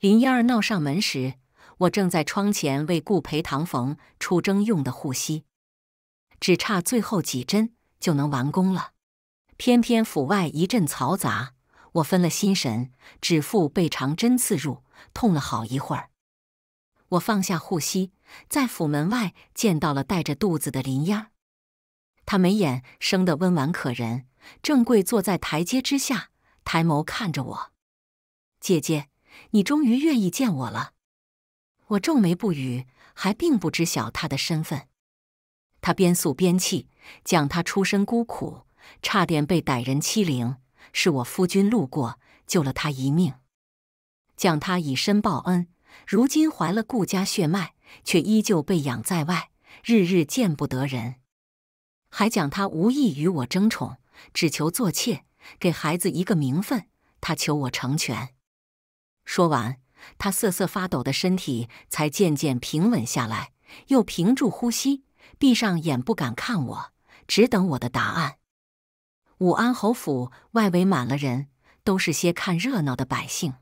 林燕儿闹上门时，我正在窗前为顾培堂缝出征用的护膝，只差最后几针就能完工了。偏偏府外一阵嘈杂，我分了心神，指腹被长针刺入，痛了好一会儿。我放下护膝，在府门外见到了带着肚子的林燕儿，她眉眼生得温婉可人，正跪坐在台阶之下，抬眸看着我，姐姐。你终于愿意见我了，我皱眉不语，还并不知晓他的身份。他边诉边泣，讲他出身孤苦，差点被歹人欺凌，是我夫君路过救了他一命，讲他以身报恩，如今怀了顾家血脉，却依旧被养在外，日日见不得人，还讲他无意与我争宠，只求做妾，给孩子一个名分，他求我成全。说完，他瑟瑟发抖的身体才渐渐平稳下来，又屏住呼吸，闭上眼，不敢看我，只等我的答案。武安侯府外围满了人，都是些看热闹的百姓。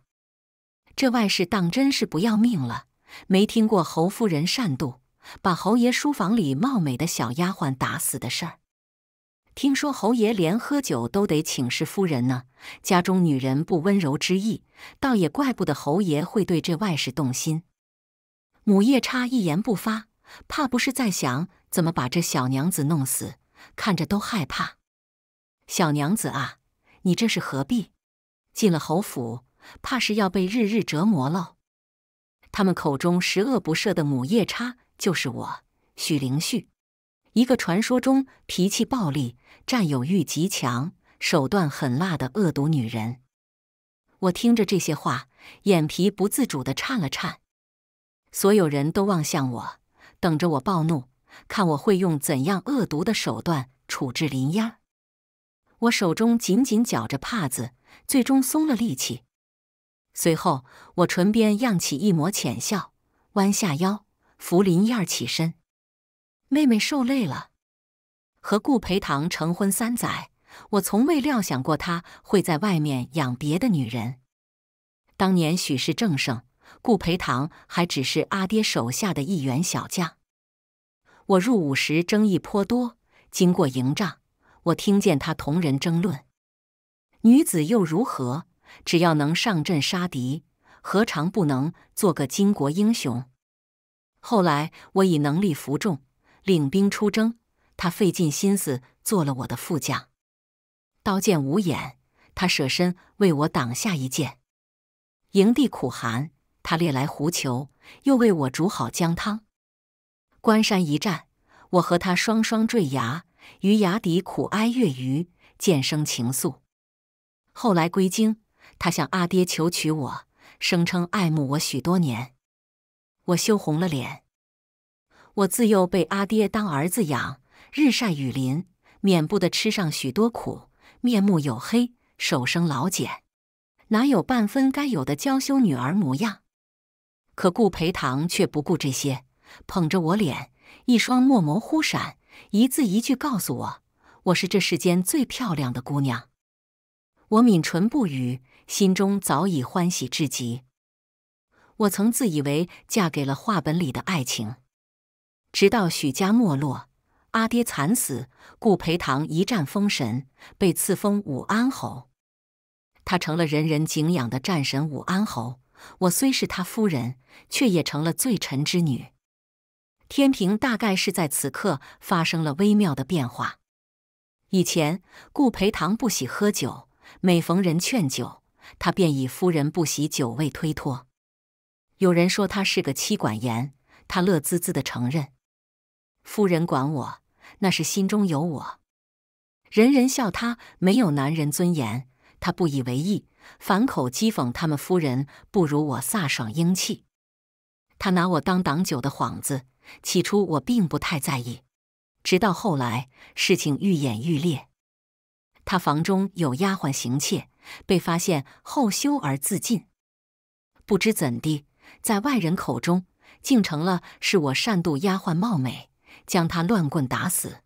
这外事当真是不要命了！没听过侯夫人善妒，把侯爷书房里貌美的小丫鬟打死的事儿。听说侯爷连喝酒都得请示夫人呢，家中女人不温柔之意，倒也怪不得侯爷会对这外事动心。母夜叉一言不发，怕不是在想怎么把这小娘子弄死，看着都害怕。小娘子啊，你这是何必？进了侯府，怕是要被日日折磨喽。他们口中十恶不赦的母夜叉就是我许灵旭，一个传说中脾气暴戾。占有欲极强、手段狠辣的恶毒女人，我听着这些话，眼皮不自主的颤了颤。所有人都望向我，等着我暴怒，看我会用怎样恶毒的手段处置林燕。我手中紧紧绞着帕子，最终松了力气。随后，我唇边漾起一抹浅笑，弯下腰扶林燕起身：“妹妹受累了。”和顾培堂成婚三载，我从未料想过他会在外面养别的女人。当年许氏正盛，顾培堂还只是阿爹手下的一员小将。我入伍时争议颇多，经过营帐，我听见他同人争论：女子又如何？只要能上阵杀敌，何尝不能做个巾帼英雄？后来我以能力服众，领兵出征。他费尽心思做了我的副将，刀剑无眼，他舍身为我挡下一剑；营地苦寒，他猎来狐裘，又为我煮好姜汤。关山一战，我和他双双坠崖，于崖底苦哀月余，渐生情愫。后来归京，他向阿爹求娶我，声称爱慕我许多年。我羞红了脸。我自幼被阿爹当儿子养。日晒雨淋，免不得吃上许多苦，面目黝黑，手生老茧，哪有半分该有的娇羞女儿模样？可顾培堂却不顾这些，捧着我脸，一双墨眸忽闪，一字一句告诉我：“我是这世间最漂亮的姑娘。”我抿唇不语，心中早已欢喜至极。我曾自以为嫁给了画本里的爱情，直到许家没落。阿爹惨死，顾培堂一战封神，被赐封武安侯。他成了人人敬仰的战神武安侯。我虽是他夫人，却也成了罪臣之女。天平大概是在此刻发生了微妙的变化。以前，顾培堂不喜喝酒，每逢人劝酒，他便以夫人不喜酒味推脱。有人说他是个妻管严，他乐滋滋的承认。夫人管我，那是心中有我。人人笑他没有男人尊严，他不以为意，反口讥讽他们夫人不如我飒爽英气。他拿我当挡酒的幌子，起初我并不太在意，直到后来事情愈演愈烈。他房中有丫鬟行窃，被发现后羞而自尽。不知怎地，在外人口中竟成了是我善妒丫鬟貌美。将他乱棍打死，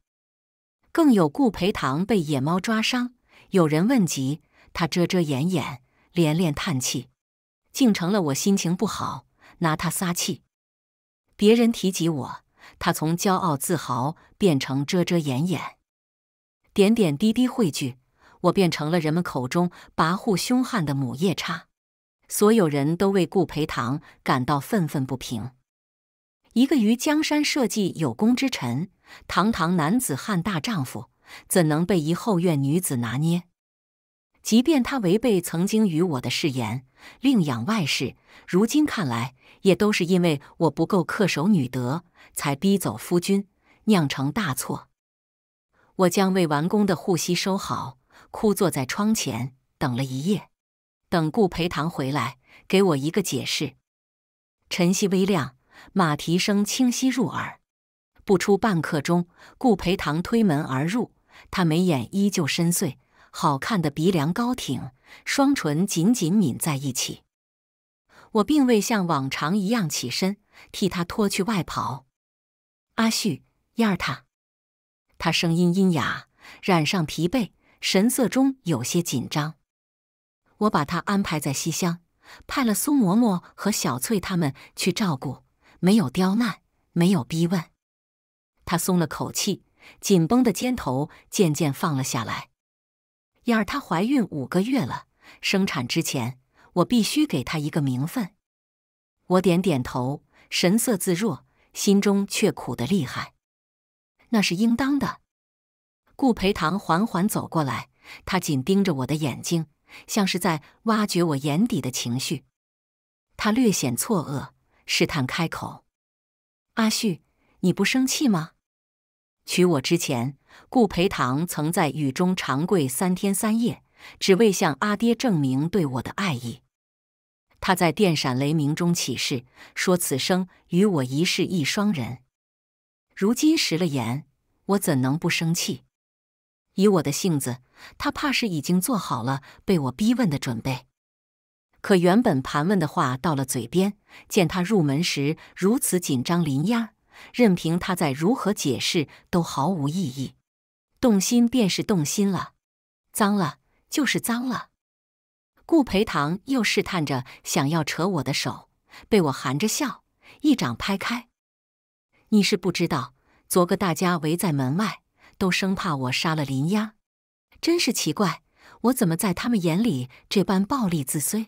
更有顾培堂被野猫抓伤。有人问及他，遮遮掩掩，连连叹气，竟成了我心情不好拿他撒气。别人提及我，他从骄傲自豪变成遮遮掩掩，点点滴滴汇聚，我变成了人们口中跋扈凶悍的母夜叉。所有人都为顾培堂感到愤愤不平。一个于江山社稷有功之臣，堂堂男子汉大丈夫，怎能被一后院女子拿捏？即便他违背曾经与我的誓言，另养外室，如今看来，也都是因为我不够恪守女德，才逼走夫君，酿成大错。我将未完工的护膝收好，枯坐在窗前，等了一夜，等顾培堂回来，给我一个解释。晨曦微亮。马蹄声清晰入耳，不出半刻钟，顾培堂推门而入。他眉眼依旧深邃，好看的鼻梁高挺，双唇紧紧抿在一起。我并未像往常一样起身替他脱去外袍。阿旭，燕儿他，他声音阴哑，染上疲惫，神色中有些紧张。我把他安排在西厢，派了苏嬷嬷和小翠他们去照顾。没有刁难，没有逼问，他松了口气，紧绷的肩头渐渐放了下来。燕儿，她怀孕五个月了，生产之前，我必须给她一个名分。我点点头，神色自若，心中却苦得厉害。那是应当的。顾培堂缓缓走过来，他紧盯着我的眼睛，像是在挖掘我眼底的情绪。他略显错愕。试探开口：“阿旭，你不生气吗？娶我之前，顾培堂曾在雨中长跪三天三夜，只为向阿爹证明对我的爱意。他在电闪雷鸣中起誓，说此生与我一世一双人。如今食了言，我怎能不生气？以我的性子，他怕是已经做好了被我逼问的准备。”可原本盘问的话到了嘴边，见他入门时如此紧张，林丫任凭他在如何解释都毫无意义。动心便是动心了，脏了就是脏了。顾培堂又试探着想要扯我的手，被我含着笑一掌拍开。你是不知道，昨个大家围在门外，都生怕我杀了林丫，真是奇怪，我怎么在他们眼里这般暴戾自虽？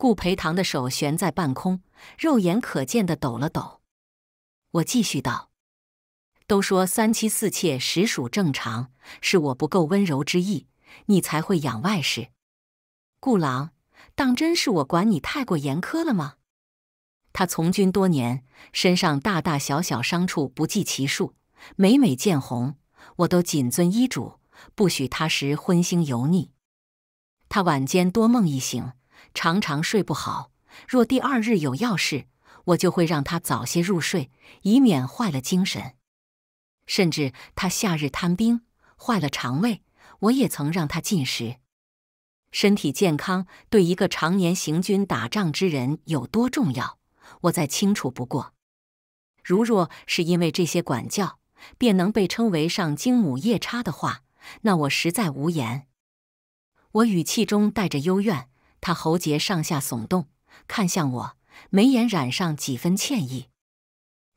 顾培堂的手悬在半空，肉眼可见的抖了抖。我继续道：“都说三妻四妾实属正常，是我不够温柔之意，你才会养外室。顾郎，当真是我管你太过严苛了吗？”他从军多年，身上大大小小伤处不计其数，每每见红，我都谨遵医嘱，不许他时荤腥油腻。他晚间多梦一醒。常常睡不好，若第二日有要事，我就会让他早些入睡，以免坏了精神。甚至他夏日贪冰，坏了肠胃，我也曾让他进食。身体健康对一个常年行军打仗之人有多重要，我再清楚不过。如若是因为这些管教，便能被称为上京母夜叉的话，那我实在无言。我语气中带着幽怨。他喉结上下耸动，看向我，眉眼染上几分歉意。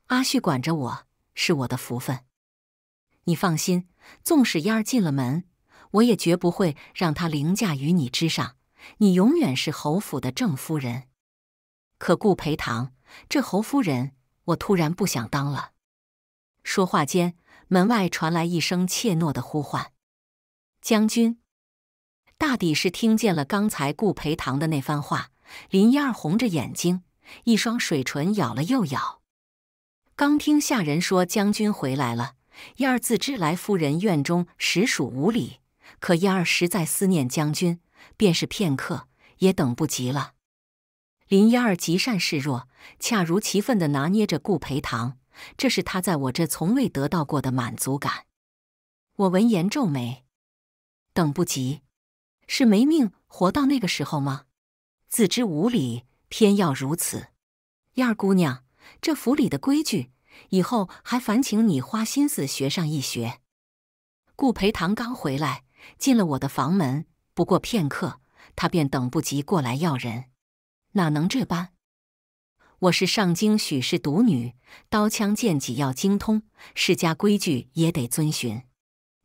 阿旭管着我是我的福分，你放心，纵使燕儿进了门，我也绝不会让她凌驾于你之上。你永远是侯府的正夫人。可顾培堂这侯夫人，我突然不想当了。说话间，门外传来一声怯懦的呼唤：“将军。”大抵是听见了刚才顾培堂的那番话，林燕儿红着眼睛，一双水唇咬了又咬。刚听下人说将军回来了，燕儿自知来夫人院中实属无礼，可燕儿实在思念将军，便是片刻也等不及了。林燕儿极善示弱，恰如其分地拿捏着顾培堂，这是她在我这从未得到过的满足感。我闻言皱眉，等不及。是没命活到那个时候吗？自知无理，偏要如此。燕儿姑娘，这府里的规矩，以后还烦请你花心思学上一学。顾培堂刚回来，进了我的房门，不过片刻，他便等不及过来要人，哪能这般？我是上京许氏独女，刀枪剑戟要精通，世家规矩也得遵循。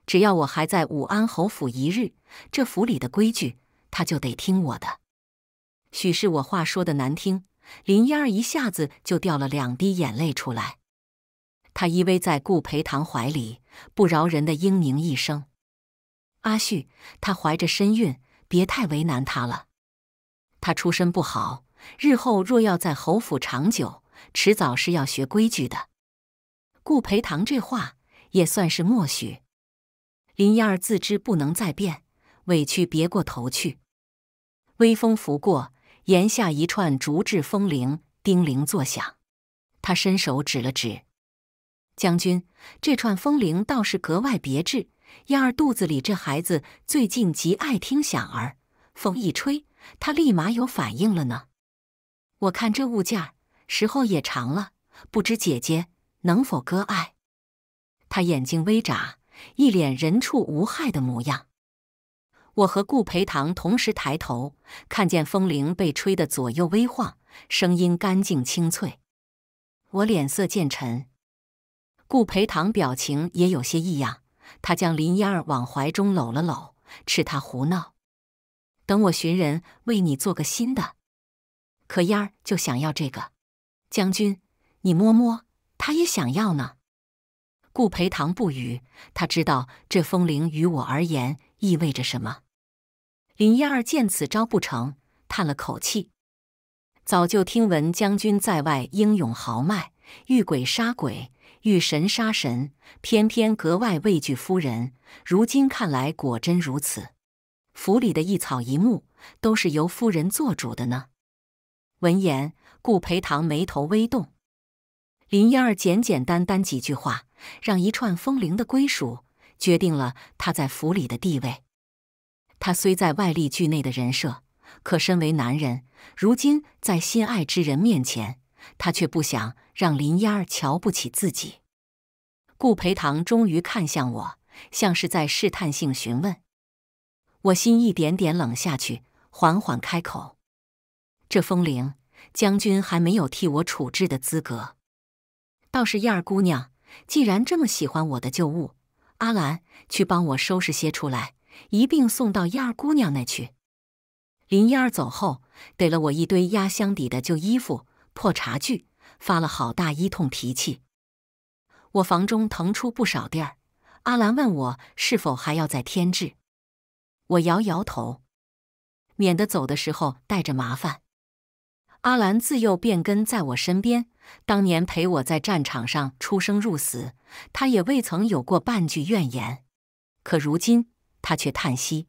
只要我还在武安侯府一日，这府里的规矩他就得听我的。许是我话说的难听，林嫣儿一下子就掉了两滴眼泪出来。她依偎在顾培堂怀里，不饶人的嘤咛一声：“阿旭，她怀着身孕，别太为难她了。她出身不好，日后若要在侯府长久，迟早是要学规矩的。”顾培堂这话也算是默许。林燕儿自知不能再变，委屈别过头去。微风拂过檐下一串竹制风铃，叮铃作响。她伸手指了指：“将军，这串风铃倒是格外别致。燕儿肚子里这孩子最近极爱听响儿，风一吹，他立马有反应了呢。我看这物件，时候也长了，不知姐姐能否割爱？”她眼睛微眨。一脸人畜无害的模样，我和顾培堂同时抬头，看见风铃被吹得左右微晃，声音干净清脆。我脸色渐沉，顾培堂表情也有些异样。他将林嫣儿往怀中搂了搂，斥他胡闹。等我寻人为你做个新的，可嫣儿就想要这个。将军，你摸摸，他也想要呢。顾培堂不语，他知道这风铃于我而言意味着什么。林燕儿见此招不成，叹了口气。早就听闻将军在外英勇豪迈，遇鬼杀鬼，遇神杀神，偏偏格外畏惧夫人。如今看来，果真如此。府里的一草一木都是由夫人做主的呢。闻言，顾培堂眉头微动。林燕儿简简单单几句话。让一串风铃的归属决定了他在府里的地位。他虽在外力剧内的人设，可身为男人，如今在心爱之人面前，他却不想让林嫣儿瞧不起自己。顾培堂终于看向我，像是在试探性询问。我心一点点冷下去，缓缓开口：“这风铃，将军还没有替我处置的资格。倒是燕儿姑娘。”既然这么喜欢我的旧物，阿兰，去帮我收拾些出来，一并送到燕儿姑娘那去。林燕儿走后，给了我一堆压箱底的旧衣服、破茶具，发了好大一通脾气。我房中腾出不少地儿，阿兰问我是否还要再添置，我摇摇头，免得走的时候带着麻烦。阿兰自幼便跟在我身边。当年陪我在战场上出生入死，他也未曾有过半句怨言。可如今他却叹息：“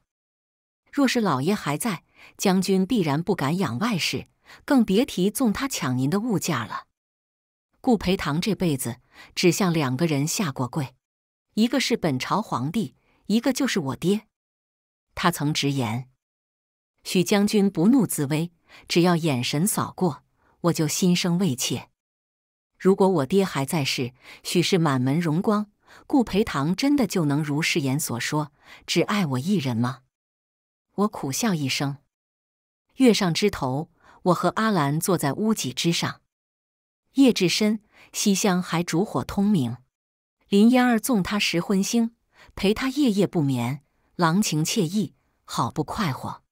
若是老爷还在，将军必然不敢养外室，更别提纵他抢您的物价了。”顾培堂这辈子只向两个人下过跪，一个是本朝皇帝，一个就是我爹。他曾直言：“许将军不怒自威，只要眼神扫过，我就心生畏怯。”如果我爹还在世，许是满门荣光。顾培堂真的就能如誓言所说，只爱我一人吗？我苦笑一声，跃上枝头。我和阿兰坐在屋脊之上，夜至深，西厢还烛火通明。林嫣儿纵他十婚星，陪他夜夜不眠，郎情妾意，好不快活。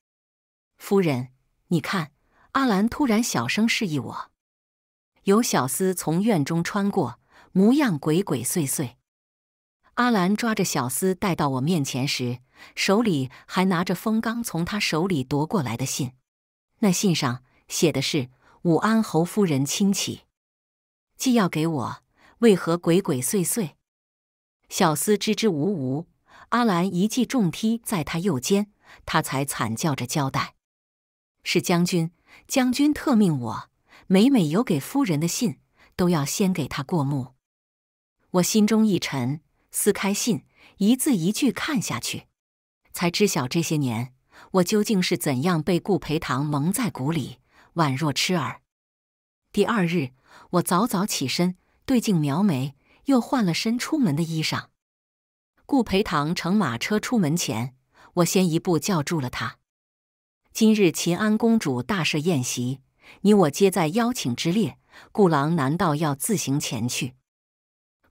夫人，你看，阿兰突然小声示意我。有小厮从院中穿过，模样鬼鬼祟祟。阿兰抓着小厮带到我面前时，手里还拿着风刚从他手里夺过来的信。那信上写的是武安侯夫人亲启，既要给我，为何鬼鬼祟祟？小厮支支吾吾。阿兰一记重踢在他右肩，他才惨叫着交代：“是将军，将军特命我。”每每有给夫人的信，都要先给她过目。我心中一沉，撕开信，一字一句看下去，才知晓这些年我究竟是怎样被顾培堂蒙在鼓里，宛若痴儿。第二日，我早早起身，对镜描眉，又换了身出门的衣裳。顾培堂乘马车出门前，我先一步叫住了他。今日秦安公主大设宴席。你我皆在邀请之列，顾郎难道要自行前去？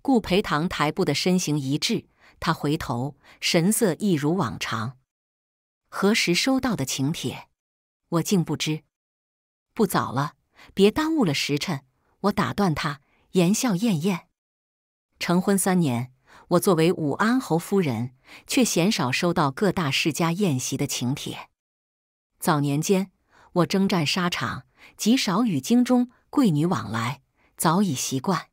顾培堂台步的身形一滞，他回头，神色一如往常。何时收到的请帖？我竟不知。不早了，别耽误了时辰。我打断他，言笑晏晏。成婚三年，我作为武安侯夫人，却鲜少收到各大世家宴席的请帖。早年间，我征战沙场。极少与京中贵女往来，早已习惯。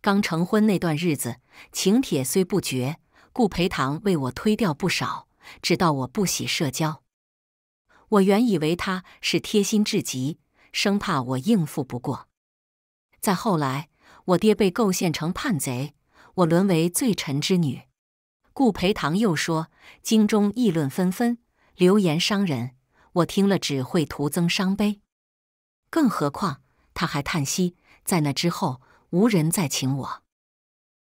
刚成婚那段日子，请帖虽不绝，顾培堂为我推掉不少，直到我不喜社交。我原以为他是贴心至极，生怕我应付不过。再后来，我爹被构陷成叛贼，我沦为罪臣之女。顾培堂又说，京中议论纷纷，流言伤人，我听了只会徒增伤悲。更何况，他还叹息，在那之后无人再请我。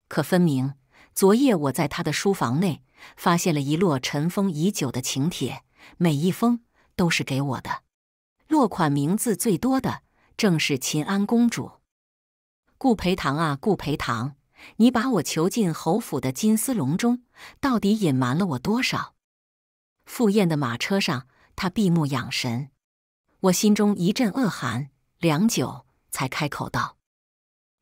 可分明，昨夜我在他的书房内发现了一摞尘封已久的请帖，每一封都是给我的。落款名字最多的，正是秦安公主。顾培堂啊，顾培堂，你把我囚禁侯府的金丝笼中，到底隐瞒了我多少？赴宴的马车上，他闭目养神。我心中一阵恶寒，良久才开口道：“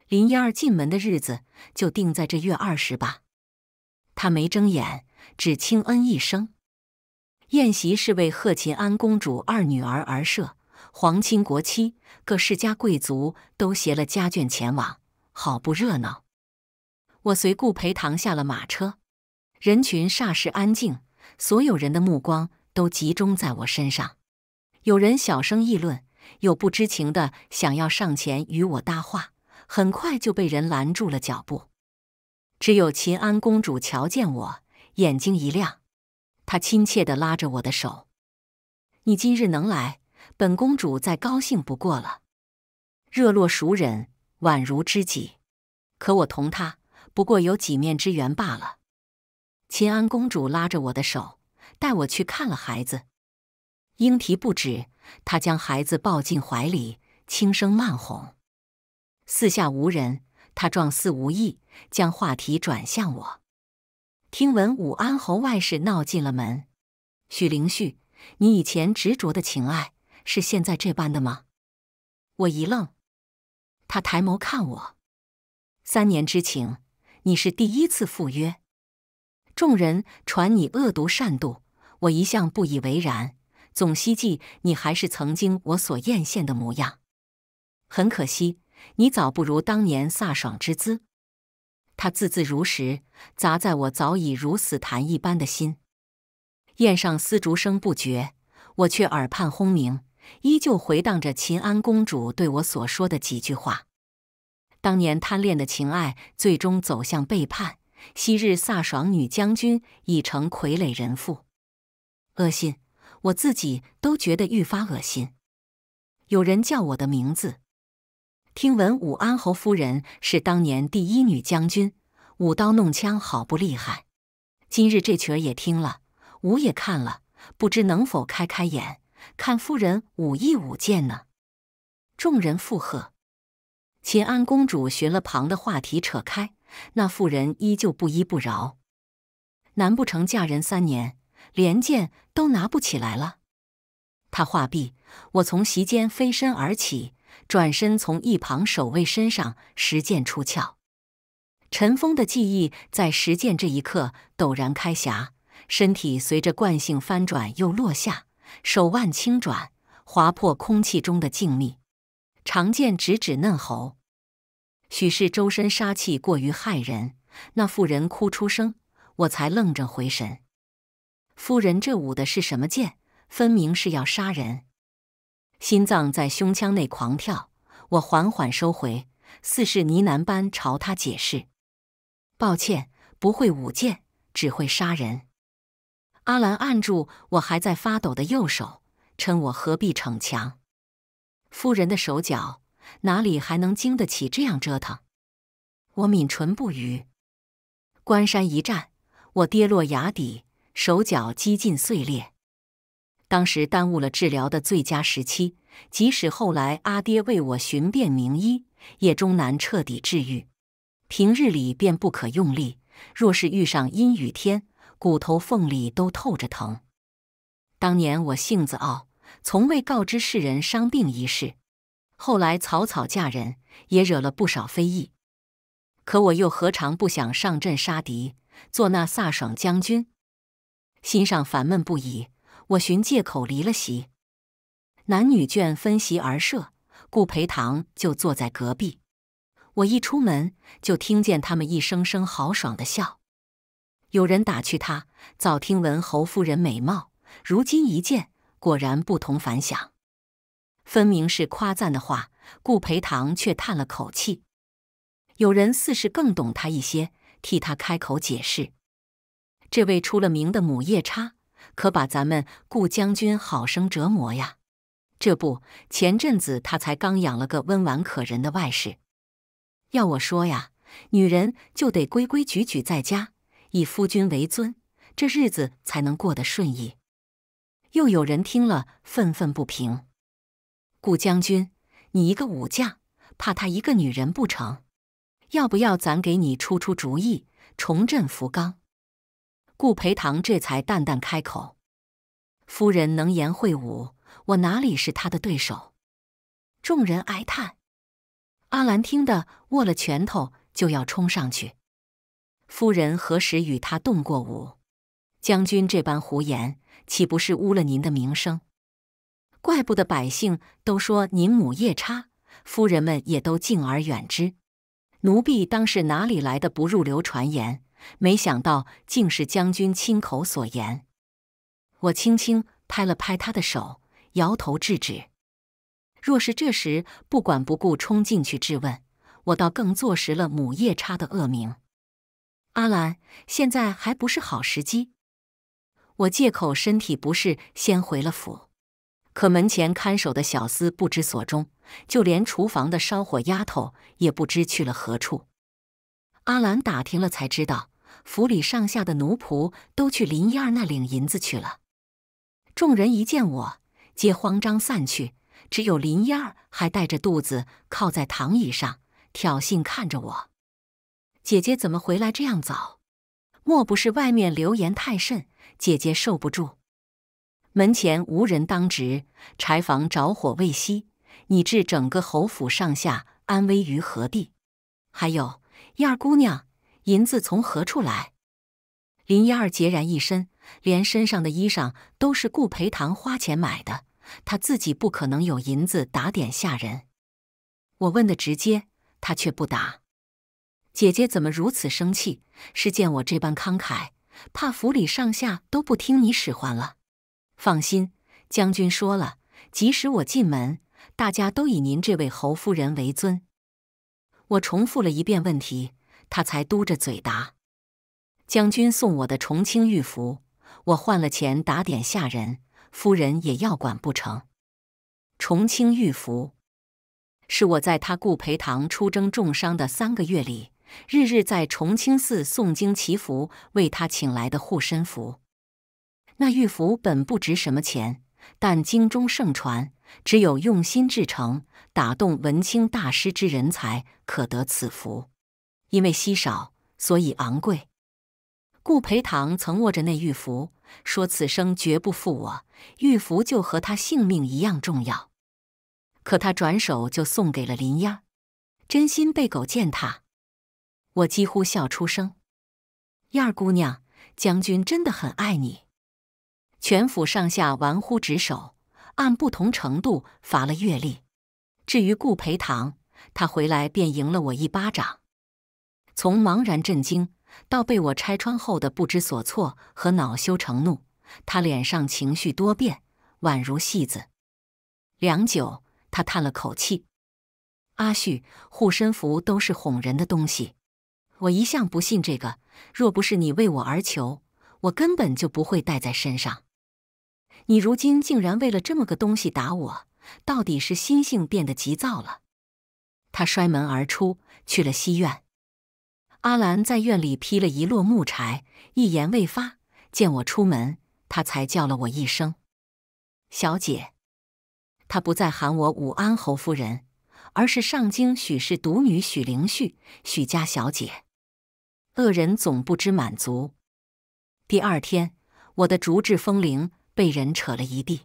林嫣儿进门的日子就定在这月二十吧。”他没睁眼，只轻嗯一声。宴席是为贺秦安公主二女儿而设，皇亲国戚、各世家贵族都携了家眷前往，好不热闹。我随顾裴堂下了马车，人群霎时安静，所有人的目光都集中在我身上。有人小声议论，有不知情的想要上前与我搭话，很快就被人拦住了脚步。只有秦安公主瞧见我，眼睛一亮，她亲切地拉着我的手：“你今日能来，本公主再高兴不过了。”热络熟人宛如知己，可我同她不过有几面之缘罢了。秦安公主拉着我的手，带我去看了孩子。莺啼不止，他将孩子抱进怀里，轻声慢哄。四下无人，他状似无意，将话题转向我：“听闻武安侯外事闹进了门，许灵旭，你以前执着的情爱是现在这般的吗？”我一愣，他抬眸看我：“三年之情，你是第一次赴约？众人传你恶毒善妒，我一向不以为然。”总希冀你还是曾经我所艳羡的模样，很可惜，你早不如当年飒爽之姿。他字字如石砸在我早已如死潭一般的心。宴上丝竹声不绝，我却耳畔轰鸣，依旧回荡着秦安公主对我所说的几句话。当年贪恋的情爱，最终走向背叛。昔日飒爽女将军，已成傀儡人妇。恶心。我自己都觉得愈发恶心。有人叫我的名字，听闻武安侯夫人是当年第一女将军，舞刀弄枪好不厉害。今日这曲儿也听了，舞也看了，不知能否开开眼，看夫人武艺舞剑呢？众人附和。秦安公主寻了旁的话题扯开，那妇人依旧不依不饶。难不成嫁人三年？连剑都拿不起来了。他话毕，我从席间飞身而起，转身从一旁守卫身上拾剑出鞘。尘封的记忆在实践这一刻陡然开匣，身体随着惯性翻转又落下，手腕轻转，划破空气中的静谧，长剑直指嫩喉。许是周身杀气过于骇人，那妇人哭出声，我才愣着回神。夫人，这舞的是什么剑？分明是要杀人！心脏在胸腔内狂跳，我缓缓收回，似是呢喃般朝他解释：“抱歉，不会舞剑，只会杀人。”阿兰按住我还在发抖的右手，称我何必逞强。夫人的手脚哪里还能经得起这样折腾？我抿唇不语。关山一战，我跌落崖底。手脚几近碎裂，当时耽误了治疗的最佳时期。即使后来阿爹为我寻遍名医，也终难彻底治愈。平日里便不可用力，若是遇上阴雨天，骨头缝里都透着疼。当年我性子傲，从未告知世人伤病一事。后来草草嫁人，也惹了不少非议。可我又何尝不想上阵杀敌，做那飒爽将军？心上烦闷不已，我寻借口离了席。男女眷分席而设，顾培堂就坐在隔壁。我一出门，就听见他们一声声豪爽的笑。有人打趣他：“早听闻侯夫人美貌，如今一见，果然不同凡响。”分明是夸赞的话，顾培堂却叹了口气。有人似是更懂他一些，替他开口解释。这位出了名的母夜叉，可把咱们顾将军好生折磨呀！这不，前阵子他才刚养了个温婉可人的外室。要我说呀，女人就得规规矩矩在家，以夫君为尊，这日子才能过得顺意。又有人听了愤愤不平：“顾将军，你一个武将，怕她一个女人不成？要不要咱给你出出主意，重振福冈？”顾培堂这才淡淡开口：“夫人能言会武，我哪里是他的对手？”众人哀叹。阿兰听得握了拳头，就要冲上去。夫人何时与他动过武？将军这般胡言，岂不是污了您的名声？怪不得百姓都说您母夜叉，夫人们也都敬而远之。奴婢当是哪里来的不入流传言？没想到竟是将军亲口所言。我轻轻拍了拍他的手，摇头制止。若是这时不管不顾冲进去质问，我倒更坐实了母夜叉的恶名。阿兰，现在还不是好时机。我借口身体不适，先回了府。可门前看守的小厮不知所踪，就连厨房的烧火丫头也不知去了何处。阿兰打听了才知道。府里上下的奴仆都去林燕儿那领银子去了。众人一见我，皆慌张散去，只有林燕儿还带着肚子靠在躺椅上，挑衅看着我：“姐姐怎么回来这样早？莫不是外面流言太甚，姐姐受不住？”门前无人当值，柴房着火未熄，你置整个侯府上下安危于何地？还有燕儿姑娘。银子从何处来？林一儿孑然一身，连身上的衣裳都是顾培堂花钱买的，她自己不可能有银子打点下人。我问的直接，她却不答。姐姐怎么如此生气？是见我这般慷慨，怕府里上下都不听你使唤了？放心，将军说了，即使我进门，大家都以您这位侯夫人为尊。我重复了一遍问题。他才嘟着嘴答：“将军送我的重庆玉符，我换了钱打点下人，夫人也要管不成。重庆玉符是我在他顾培堂出征重伤的三个月里，日日在重庆寺诵经祈福，为他请来的护身符。那玉符本不值什么钱，但经中盛传，只有用心至诚，打动文清大师之人才可得此符。”因为稀少，所以昂贵。顾培堂曾握着那玉符，说：“此生绝不负我。”玉符就和他性命一样重要。可他转手就送给了林燕，真心被狗践踏。我几乎笑出声。燕儿姑娘，将军真的很爱你。全府上下玩忽职守，按不同程度罚了月例。至于顾培堂，他回来便赢了我一巴掌。从茫然震惊到被我拆穿后的不知所措和恼羞成怒，他脸上情绪多变，宛如戏子。良久，他叹了口气：“阿旭，护身符都是哄人的东西，我一向不信这个。若不是你为我而求，我根本就不会带在身上。你如今竟然为了这么个东西打我，到底是心性变得急躁了？”他摔门而出，去了西院。阿兰在院里劈了一摞木柴，一言未发。见我出门，她才叫了我一声“小姐”。她不再喊我武安侯夫人，而是上京许氏独女许灵绪，许家小姐。恶人总不知满足。第二天，我的竹制风铃被人扯了一地，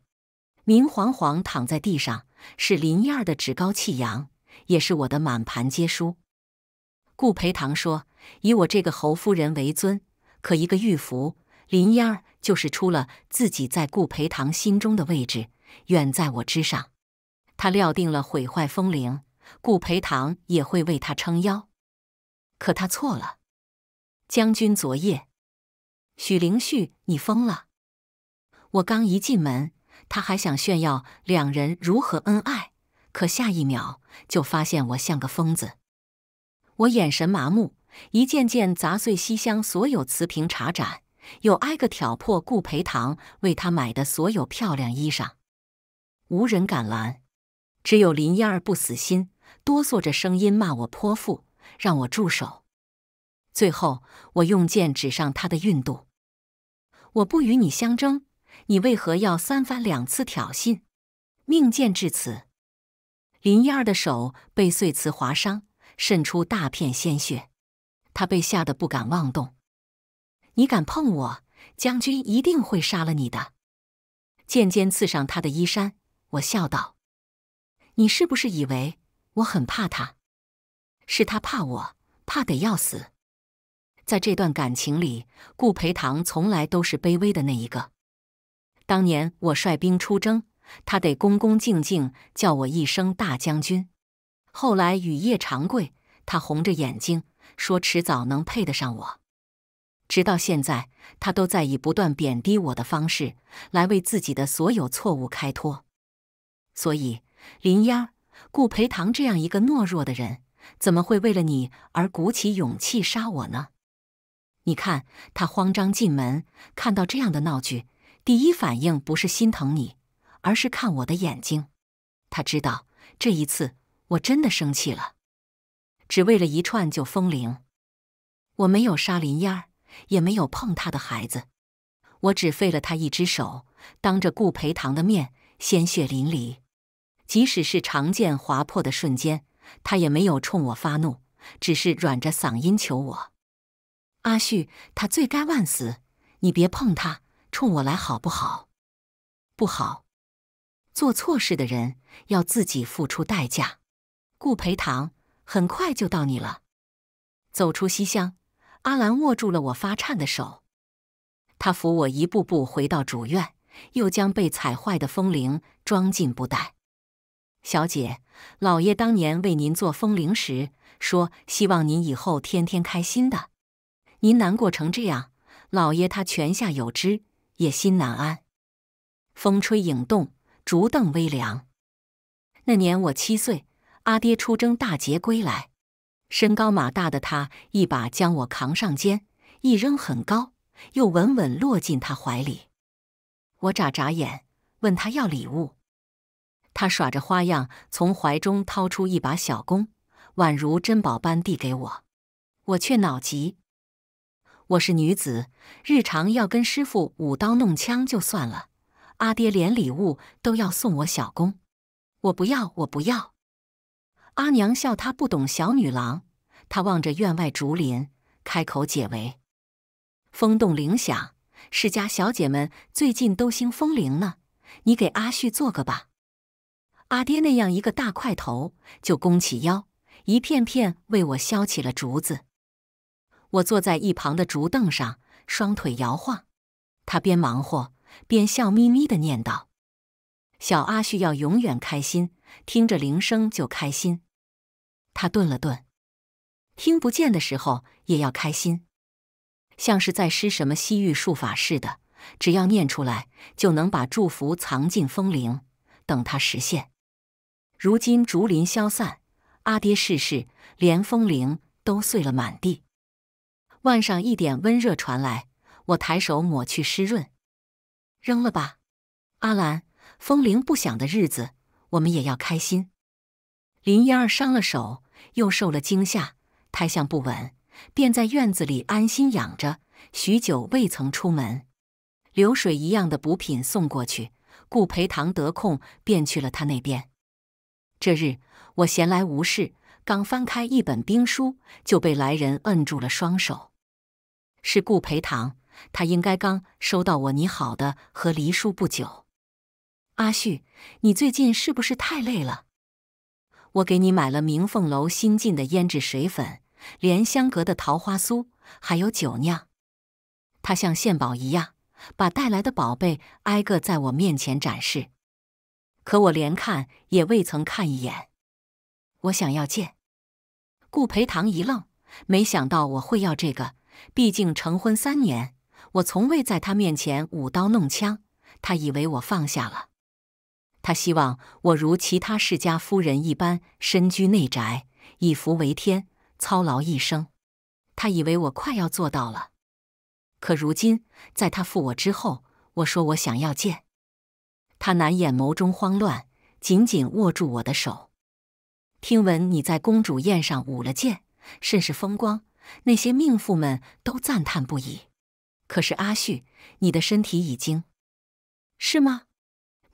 明晃晃躺在地上，是林燕儿的趾高气扬，也是我的满盘皆输。顾培堂说。以我这个侯夫人为尊，可一个玉符，林烟儿就是出了自己在顾培堂心中的位置，远在我之上。他料定了毁坏风铃，顾培堂也会为他撑腰，可他错了。将军昨夜，许灵旭，你疯了！我刚一进门，他还想炫耀两人如何恩爱，可下一秒就发现我像个疯子。我眼神麻木。一件件砸碎西厢所有瓷瓶茶盏，又挨个挑破顾培堂为他买的所有漂亮衣裳。无人敢拦，只有林燕儿不死心，哆嗦着声音骂我泼妇，让我住手。最后，我用剑指上她的孕肚，我不与你相争，你为何要三番两次挑衅？命剑至此，林燕儿的手被碎瓷划伤，渗出大片鲜血。他被吓得不敢妄动。你敢碰我，将军一定会杀了你的。剑尖刺上他的衣衫，我笑道：“你是不是以为我很怕他？是他怕我，怕得要死。”在这段感情里，顾培堂从来都是卑微的那一个。当年我率兵出征，他得恭恭敬敬叫我一声大将军。后来雨夜长跪，他红着眼睛。说迟早能配得上我，直到现在，他都在以不断贬低我的方式来为自己的所有错误开脱。所以，林烟儿、顾培堂这样一个懦弱的人，怎么会为了你而鼓起勇气杀我呢？你看，他慌张进门，看到这样的闹剧，第一反应不是心疼你，而是看我的眼睛。他知道这一次我真的生气了。只为了一串就风铃，我没有杀林燕儿，也没有碰他的孩子。我只废了他一只手，当着顾培堂的面，鲜血淋漓。即使是长剑划破的瞬间，他也没有冲我发怒，只是软着嗓音求我：“阿旭，他罪该万死，你别碰他，冲我来好不好？”“不好，做错事的人要自己付出代价。”顾培堂。很快就到你了。走出西厢，阿兰握住了我发颤的手，他扶我一步步回到主院，又将被踩坏的风铃装进布袋。小姐，老爷当年为您做风铃时，说希望您以后天天开心的。您难过成这样，老爷他泉下有知也心难安。风吹影动，竹凳微凉。那年我七岁。阿爹出征大捷归来，身高马大的他一把将我扛上肩，一扔很高，又稳稳落进他怀里。我眨眨眼，问他要礼物。他耍着花样，从怀中掏出一把小弓，宛如珍宝般递给我。我却恼急，我是女子，日常要跟师傅舞刀弄枪就算了，阿爹连礼物都要送我小弓，我不要，我不要。阿娘笑他不懂小女郎，他望着院外竹林，开口解围。风动铃响，世家小姐们最近都兴风铃呢，你给阿旭做个吧。阿爹那样一个大块头，就弓起腰，一片片为我削起了竹子。我坐在一旁的竹凳上，双腿摇晃。他边忙活边笑眯眯地念叨：“小阿旭要永远开心，听着铃声就开心。”他顿了顿，听不见的时候也要开心，像是在施什么西域术法似的。只要念出来，就能把祝福藏进风铃，等它实现。如今竹林消散，阿爹逝世，连风铃都碎了满地。腕上一点温热传来，我抬手抹去湿润，扔了吧。阿兰，风铃不响的日子，我们也要开心。林烟儿伤了手。又受了惊吓，胎象不稳，便在院子里安心养着，许久未曾出门。流水一样的补品送过去，顾培堂得空便去了他那边。这日我闲来无事，刚翻开一本兵书，就被来人摁住了双手。是顾培堂，他应该刚收到我拟好的和离书不久。阿旭，你最近是不是太累了？我给你买了明凤楼新进的胭脂水粉，莲香阁的桃花酥，还有酒酿。他像献宝一样，把带来的宝贝挨个在我面前展示，可我连看也未曾看一眼。我想要见。顾培堂一愣，没想到我会要这个。毕竟成婚三年，我从未在他面前舞刀弄枪，他以为我放下了。他希望我如其他世家夫人一般，身居内宅，以福为天，操劳一生。他以为我快要做到了，可如今在他负我之后，我说我想要剑，他难掩眸中慌乱，紧紧握住我的手。听闻你在公主宴上舞了剑，甚是风光，那些命妇们都赞叹不已。可是阿絮，你的身体已经是吗？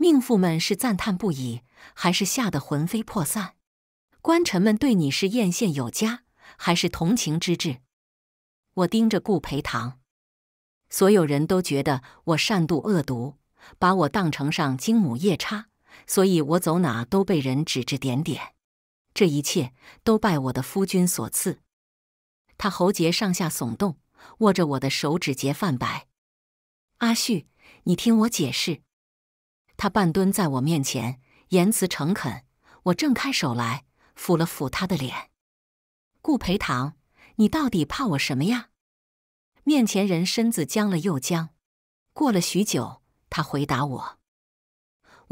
命妇们是赞叹不已，还是吓得魂飞魄散？官臣们对你是艳羡有加，还是同情之至？我盯着顾培堂，所有人都觉得我善妒恶毒，把我当成上京母夜叉，所以我走哪都被人指指点点。这一切都拜我的夫君所赐。他喉结上下耸动，握着我的手指节泛白。阿旭，你听我解释。他半蹲在我面前，言辞诚恳。我挣开手来，抚了抚他的脸。顾培堂，你到底怕我什么呀？面前人身子僵了又僵。过了许久，他回答我：“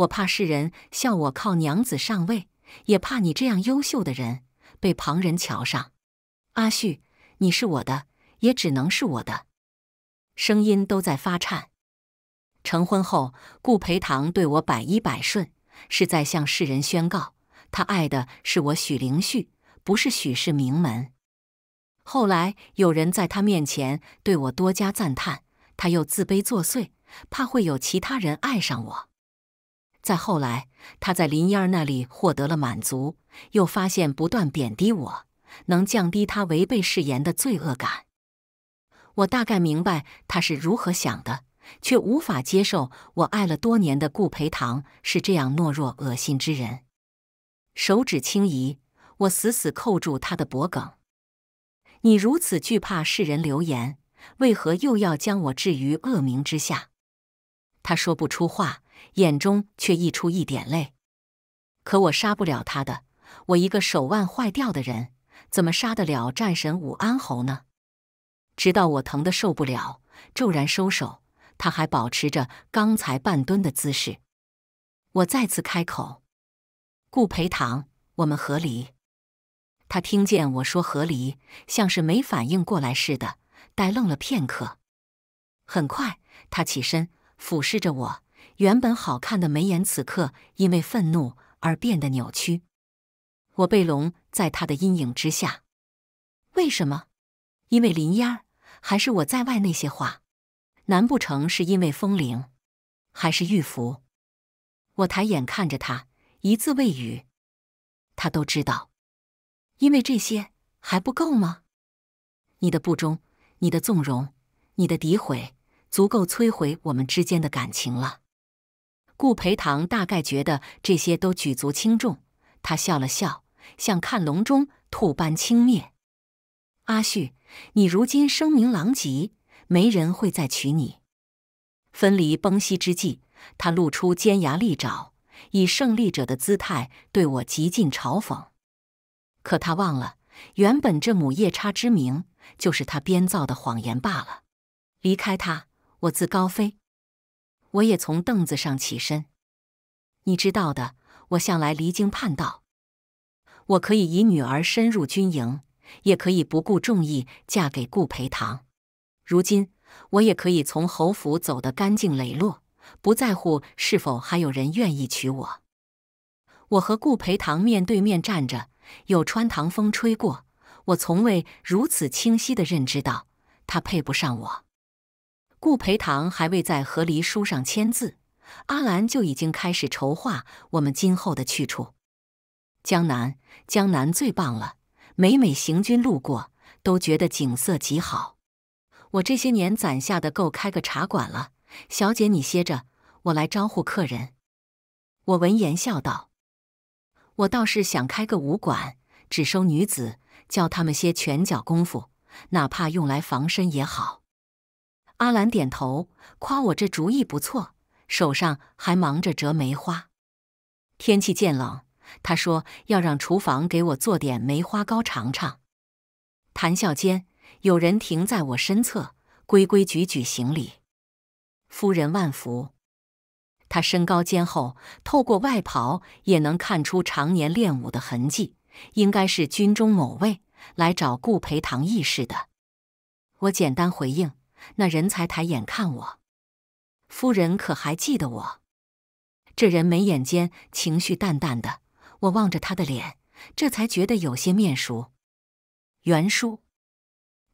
我怕世人笑我靠娘子上位，也怕你这样优秀的人被旁人瞧上。阿旭，你是我的，也只能是我的。”声音都在发颤。成婚后，顾培堂对我百依百顺，是在向世人宣告，他爱的是我许灵旭，不是许氏名门。后来有人在他面前对我多加赞叹，他又自卑作祟，怕会有其他人爱上我。再后来，他在林嫣儿那里获得了满足，又发现不断贬低我，能降低他违背誓言的罪恶感。我大概明白他是如何想的。却无法接受我爱了多年的顾培堂是这样懦弱恶心之人。手指轻移，我死死扣住他的脖颈。你如此惧怕世人流言，为何又要将我置于恶名之下？他说不出话，眼中却溢出一点泪。可我杀不了他的，我一个手腕坏掉的人，怎么杀得了战神武安侯呢？直到我疼得受不了，骤然收手。他还保持着刚才半蹲的姿势，我再次开口：“顾培堂，我们和离。”他听见我说“和离”，像是没反应过来似的，呆愣了片刻。很快，他起身，俯视着我，原本好看的眉眼，此刻因为愤怒而变得扭曲。我被笼在他的阴影之下。为什么？因为林嫣，儿，还是我在外那些话。难不成是因为风铃，还是玉符？我抬眼看着他，一字未语。他都知道，因为这些还不够吗？你的不忠，你的纵容，你的诋毁，足够摧毁我们之间的感情了。顾培堂大概觉得这些都举足轻重，他笑了笑，像看笼中兔般轻蔑：“阿旭，你如今声名狼藉。”没人会再娶你。分离崩息之际，他露出尖牙利爪，以胜利者的姿态对我极尽嘲讽。可他忘了，原本这母夜叉之名就是他编造的谎言罢了。离开他，我自高飞。我也从凳子上起身。你知道的，我向来离经叛道。我可以以女儿身入军营，也可以不顾众意嫁给顾培堂。如今，我也可以从侯府走得干净磊落，不在乎是否还有人愿意娶我。我和顾培堂面对面站着，有穿堂风吹过，我从未如此清晰的认知到他配不上我。顾培堂还未在和离书上签字，阿兰就已经开始筹划我们今后的去处。江南，江南最棒了。每每行军路过，都觉得景色极好。我这些年攒下的够开个茶馆了，小姐你歇着，我来招呼客人。我闻言笑道：“我倒是想开个武馆，只收女子，教她们些拳脚功夫，哪怕用来防身也好。”阿兰点头，夸我这主意不错，手上还忙着折梅花。天气渐冷，他说要让厨房给我做点梅花糕尝尝。谈笑间。有人停在我身侧，规规矩矩行礼：“夫人万福。”他身高肩厚，透过外袍也能看出常年练武的痕迹，应该是军中某位来找顾培堂议事的。我简单回应，那人才抬眼看我：“夫人可还记得我？”这人眉眼间情绪淡淡的，我望着他的脸，这才觉得有些面熟。袁叔。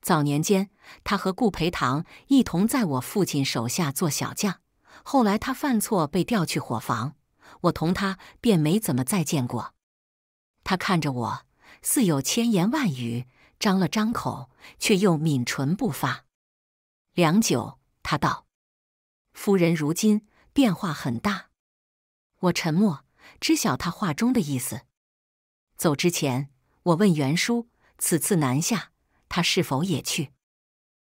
早年间，他和顾培堂一同在我父亲手下做小将。后来他犯错被调去伙房，我同他便没怎么再见过。他看着我，似有千言万语，张了张口，却又抿唇不发。良久，他道：“夫人如今变化很大。”我沉默，知晓他话中的意思。走之前，我问袁叔：“此次南下？”他是否也去？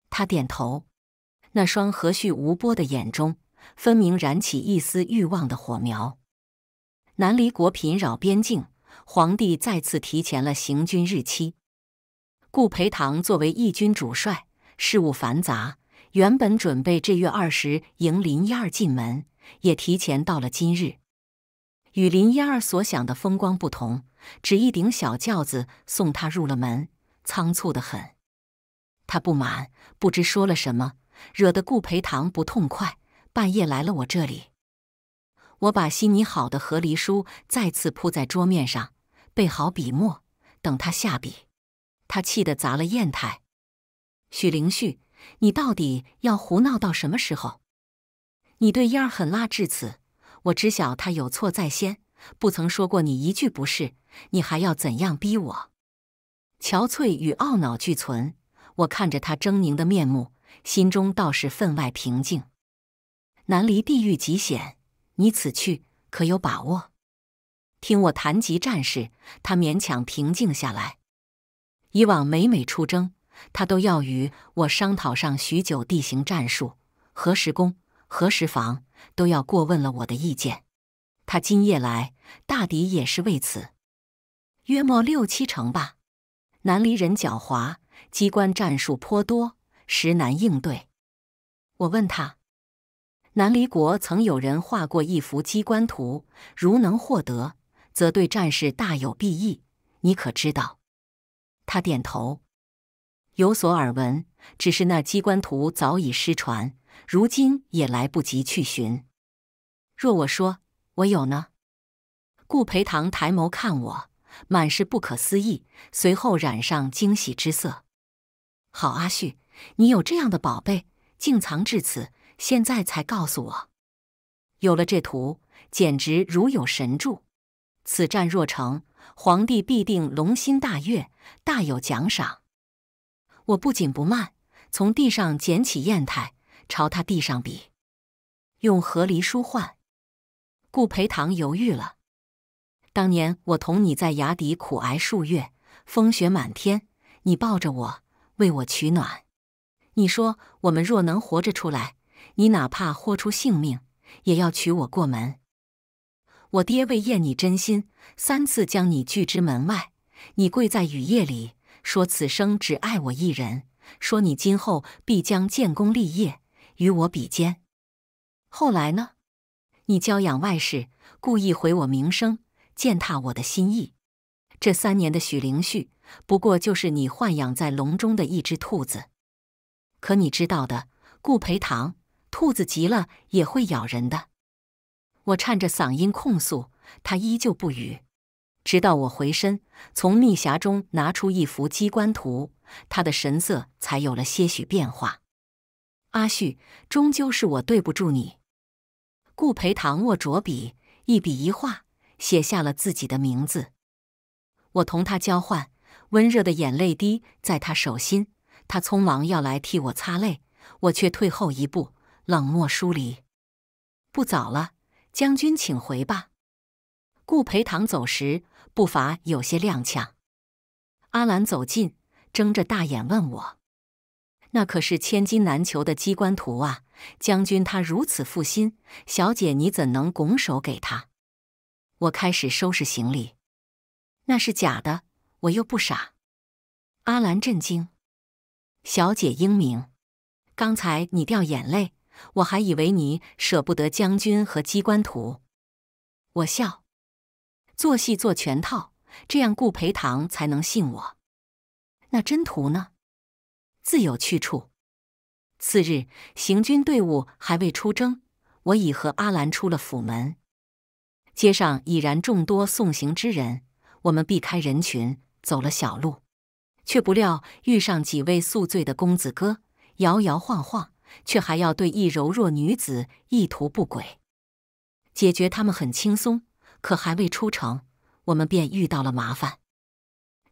他点头，那双和煦无波的眼中，分明燃起一丝欲望的火苗。南离国频扰边境，皇帝再次提前了行军日期。顾培堂作为义军主帅，事务繁杂，原本准备这月二十迎林燕儿进门，也提前到了今日。与林燕儿所想的风光不同，只一顶小轿子送她入了门，仓促的很。他不满，不知说了什么，惹得顾培堂不痛快。半夜来了我这里，我把新拟好的和离书再次铺在桌面上，备好笔墨，等他下笔。他气得砸了砚台。许灵旭，你到底要胡闹到什么时候？你对燕儿狠辣至此，我知晓他有错在先，不曾说过你一句不是。你还要怎样逼我？憔悴与懊恼俱存。我看着他狰狞的面目，心中倒是分外平静。南离地域极险，你此去可有把握？听我谈及战事，他勉强平静下来。以往每每出征，他都要与我商讨上许久地形战术，何时攻，何时防，都要过问了我的意见。他今夜来，大抵也是为此。约莫六七成吧。南离人狡猾。机关战术颇多，实难应对。我问他：“南离国曾有人画过一幅机关图，如能获得，则对战事大有裨益。你可知道？”他点头，有所耳闻，只是那机关图早已失传，如今也来不及去寻。若我说我有呢？顾培堂抬眸看我，满是不可思议，随后染上惊喜之色。好阿旭，你有这样的宝贝，竟藏至此，现在才告诉我。有了这图，简直如有神助。此战若成，皇帝必定龙心大悦，大有奖赏。我不紧不慢，从地上捡起砚台，朝他递上笔，用和离书换。顾培堂犹豫了。当年我同你在崖底苦挨数月，风雪满天，你抱着我。为我取暖，你说我们若能活着出来，你哪怕豁出性命也要娶我过门。我爹为验你真心，三次将你拒之门外。你跪在雨夜里，说此生只爱我一人，说你今后必将建功立业，与我比肩。后来呢？你娇养外室，故意毁我名声，践踏我的心意。这三年的许灵旭。不过就是你豢养在笼中的一只兔子，可你知道的，顾培堂，兔子急了也会咬人的。我颤着嗓音控诉，他依旧不语。直到我回身从密匣中拿出一幅机关图，他的神色才有了些许变化。阿旭，终究是我对不住你。顾培堂握着笔，一笔一画写下了自己的名字。我同他交换。温热的眼泪滴在他手心，他匆忙要来替我擦泪，我却退后一步，冷漠疏离。不早了，将军请回吧。顾培堂走时步伐有些踉跄，阿兰走近，睁着大眼问我：“那可是千金难求的机关图啊，将军他如此负心，小姐你怎能拱手给他？”我开始收拾行李，那是假的。我又不傻，阿兰震惊。小姐英明，刚才你掉眼泪，我还以为你舍不得将军和机关图。我笑，做戏做全套，这样顾培堂才能信我。那真图呢？自有去处。次日，行军队伍还未出征，我已和阿兰出了府门。街上已然众多送行之人，我们避开人群。走了小路，却不料遇上几位宿醉的公子哥，摇摇晃晃，却还要对一柔弱女子意图不轨。解决他们很轻松，可还未出城，我们便遇到了麻烦。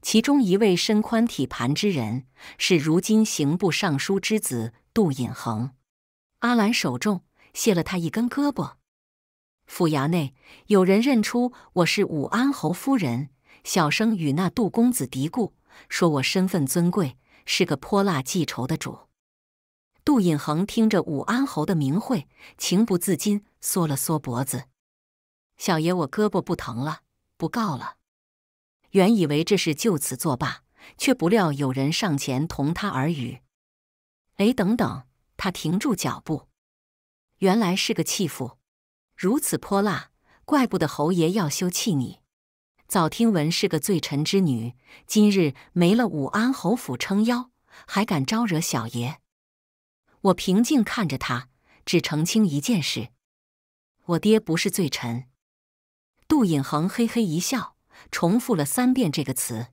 其中一位身宽体盘之人，是如今刑部尚书之子杜隐恒。阿兰手重，卸了他一根胳膊。府衙内有人认出我是武安侯夫人。小生与那杜公子嘀咕，说我身份尊贵，是个泼辣记仇的主。杜隐恒听着武安侯的名讳，情不自禁缩了缩脖子。小爷我胳膊不疼了，不告了。原以为这事就此作罢，却不料有人上前同他耳语：“哎，等等！”他停住脚步。原来是个弃妇，如此泼辣，怪不得侯爷要休弃你。早听闻是个罪臣之女，今日没了武安侯府撑腰，还敢招惹小爷？我平静看着他，只澄清一件事：我爹不是罪臣。杜隐恒嘿嘿一笑，重复了三遍这个词。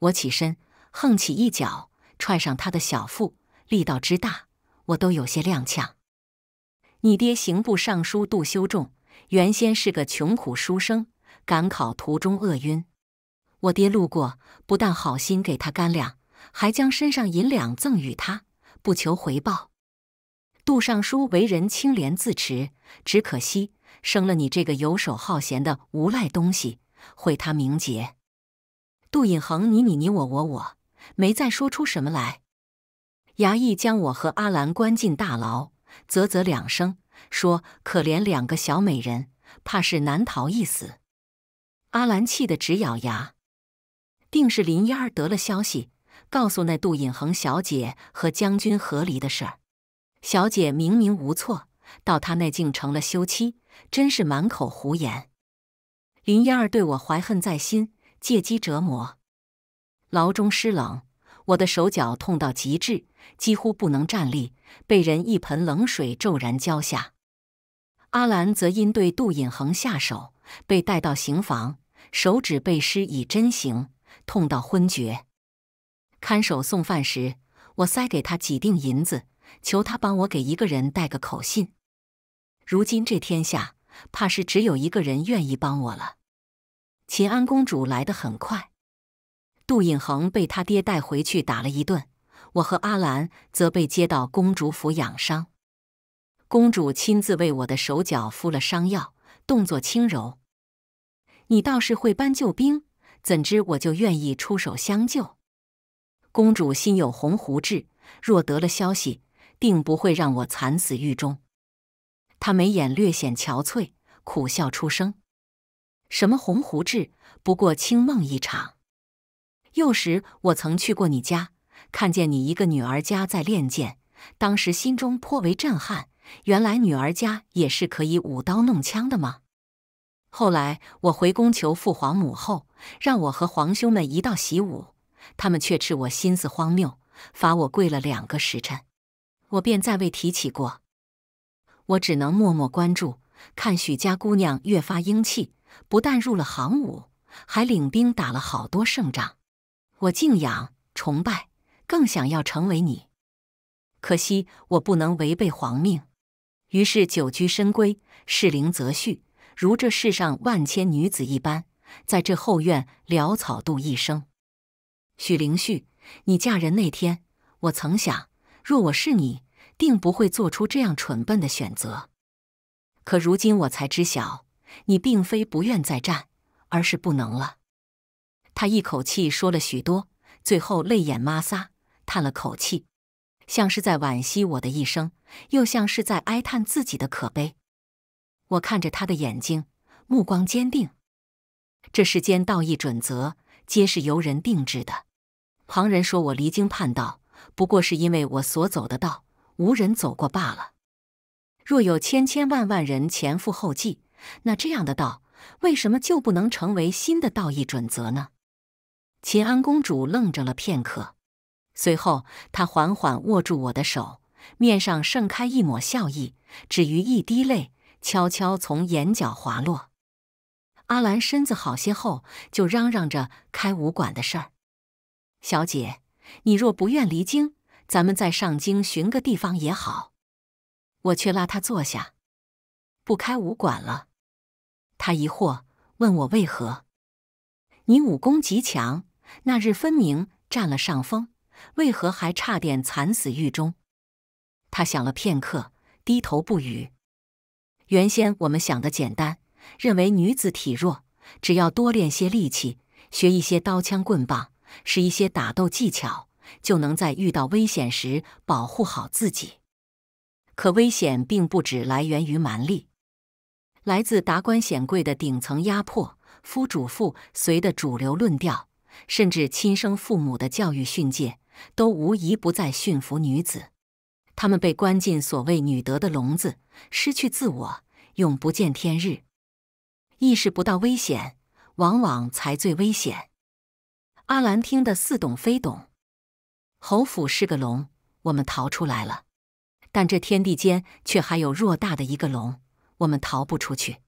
我起身，横起一脚踹上他的小腹，力道之大，我都有些踉跄。你爹刑部尚书杜修仲，原先是个穷苦书生。赶考途中饿晕，我爹路过，不但好心给他干粮，还将身上银两赠与他，不求回报。杜尚书为人清廉自持，只可惜生了你这个游手好闲的无赖东西，毁他名节。杜隐恒，你你你我我我，没再说出什么来。衙役将我和阿兰关进大牢，啧啧两声，说可怜两个小美人，怕是难逃一死。阿兰气得直咬牙，定是林嫣儿得了消息，告诉那杜隐恒小姐和将军和离的事儿。小姐明明无错，到他那竟成了休妻，真是满口胡言。林嫣儿对我怀恨在心，借机折磨。牢中失冷，我的手脚痛到极致，几乎不能站立。被人一盆冷水骤然浇下，阿兰则因对杜隐恒下手。被带到刑房，手指被施以针刑，痛到昏厥。看守送饭时，我塞给他几锭银子，求他帮我给一个人带个口信。如今这天下，怕是只有一个人愿意帮我了。秦安公主来得很快，杜隐恒被他爹带回去打了一顿，我和阿兰则被接到公主府养伤。公主亲自为我的手脚敷了伤药。动作轻柔，你倒是会搬救兵，怎知我就愿意出手相救？公主心有鸿鹄志，若得了消息，定不会让我惨死狱中。他眉眼略显憔悴，苦笑出声：“什么鸿鹄志？不过清梦一场。幼时我曾去过你家，看见你一个女儿家在练剑，当时心中颇为震撼。”原来女儿家也是可以舞刀弄枪的吗？后来我回宫求父皇母后，让我和皇兄们一道习武，他们却斥我心思荒谬，罚我跪了两个时辰。我便再未提起过。我只能默默关注，看许家姑娘越发英气，不但入了行伍，还领兵打了好多胜仗。我敬仰、崇拜，更想要成为你。可惜我不能违背皇命。于是，久居深闺，侍灵则婿，如这世上万千女子一般，在这后院潦草度一生。许灵旭，你嫁人那天，我曾想，若我是你，定不会做出这样蠢笨的选择。可如今，我才知晓，你并非不愿再战，而是不能了。他一口气说了许多，最后泪眼抹撒，叹了口气。像是在惋惜我的一生，又像是在哀叹自己的可悲。我看着他的眼睛，目光坚定。这世间道义准则，皆是由人定制的。旁人说我离经叛道，不过是因为我所走的道无人走过罢了。若有千千万万人前赴后继，那这样的道，为什么就不能成为新的道义准则呢？秦安公主愣怔了片刻。随后，他缓缓握住我的手，面上盛开一抹笑意，只于一滴泪悄悄从眼角滑落。阿兰身子好些后，就嚷嚷着开武馆的事儿。小姐，你若不愿离京，咱们在上京寻个地方也好。我却拉他坐下，不开武馆了。他疑惑问我为何？你武功极强，那日分明占了上风。为何还差点惨死狱中？他想了片刻，低头不语。原先我们想的简单，认为女子体弱，只要多练些力气，学一些刀枪棍棒，使一些打斗技巧，就能在遇到危险时保护好自己。可危险并不只来源于蛮力，来自达官显贵的顶层压迫、夫主妇随的主流论调，甚至亲生父母的教育训诫。都无疑不再驯服女子，他们被关进所谓“女德”的笼子，失去自我，永不见天日，意识不到危险，往往才最危险。阿兰听得似懂非懂。侯府是个龙，我们逃出来了，但这天地间却还有偌大的一个龙，我们逃不出去。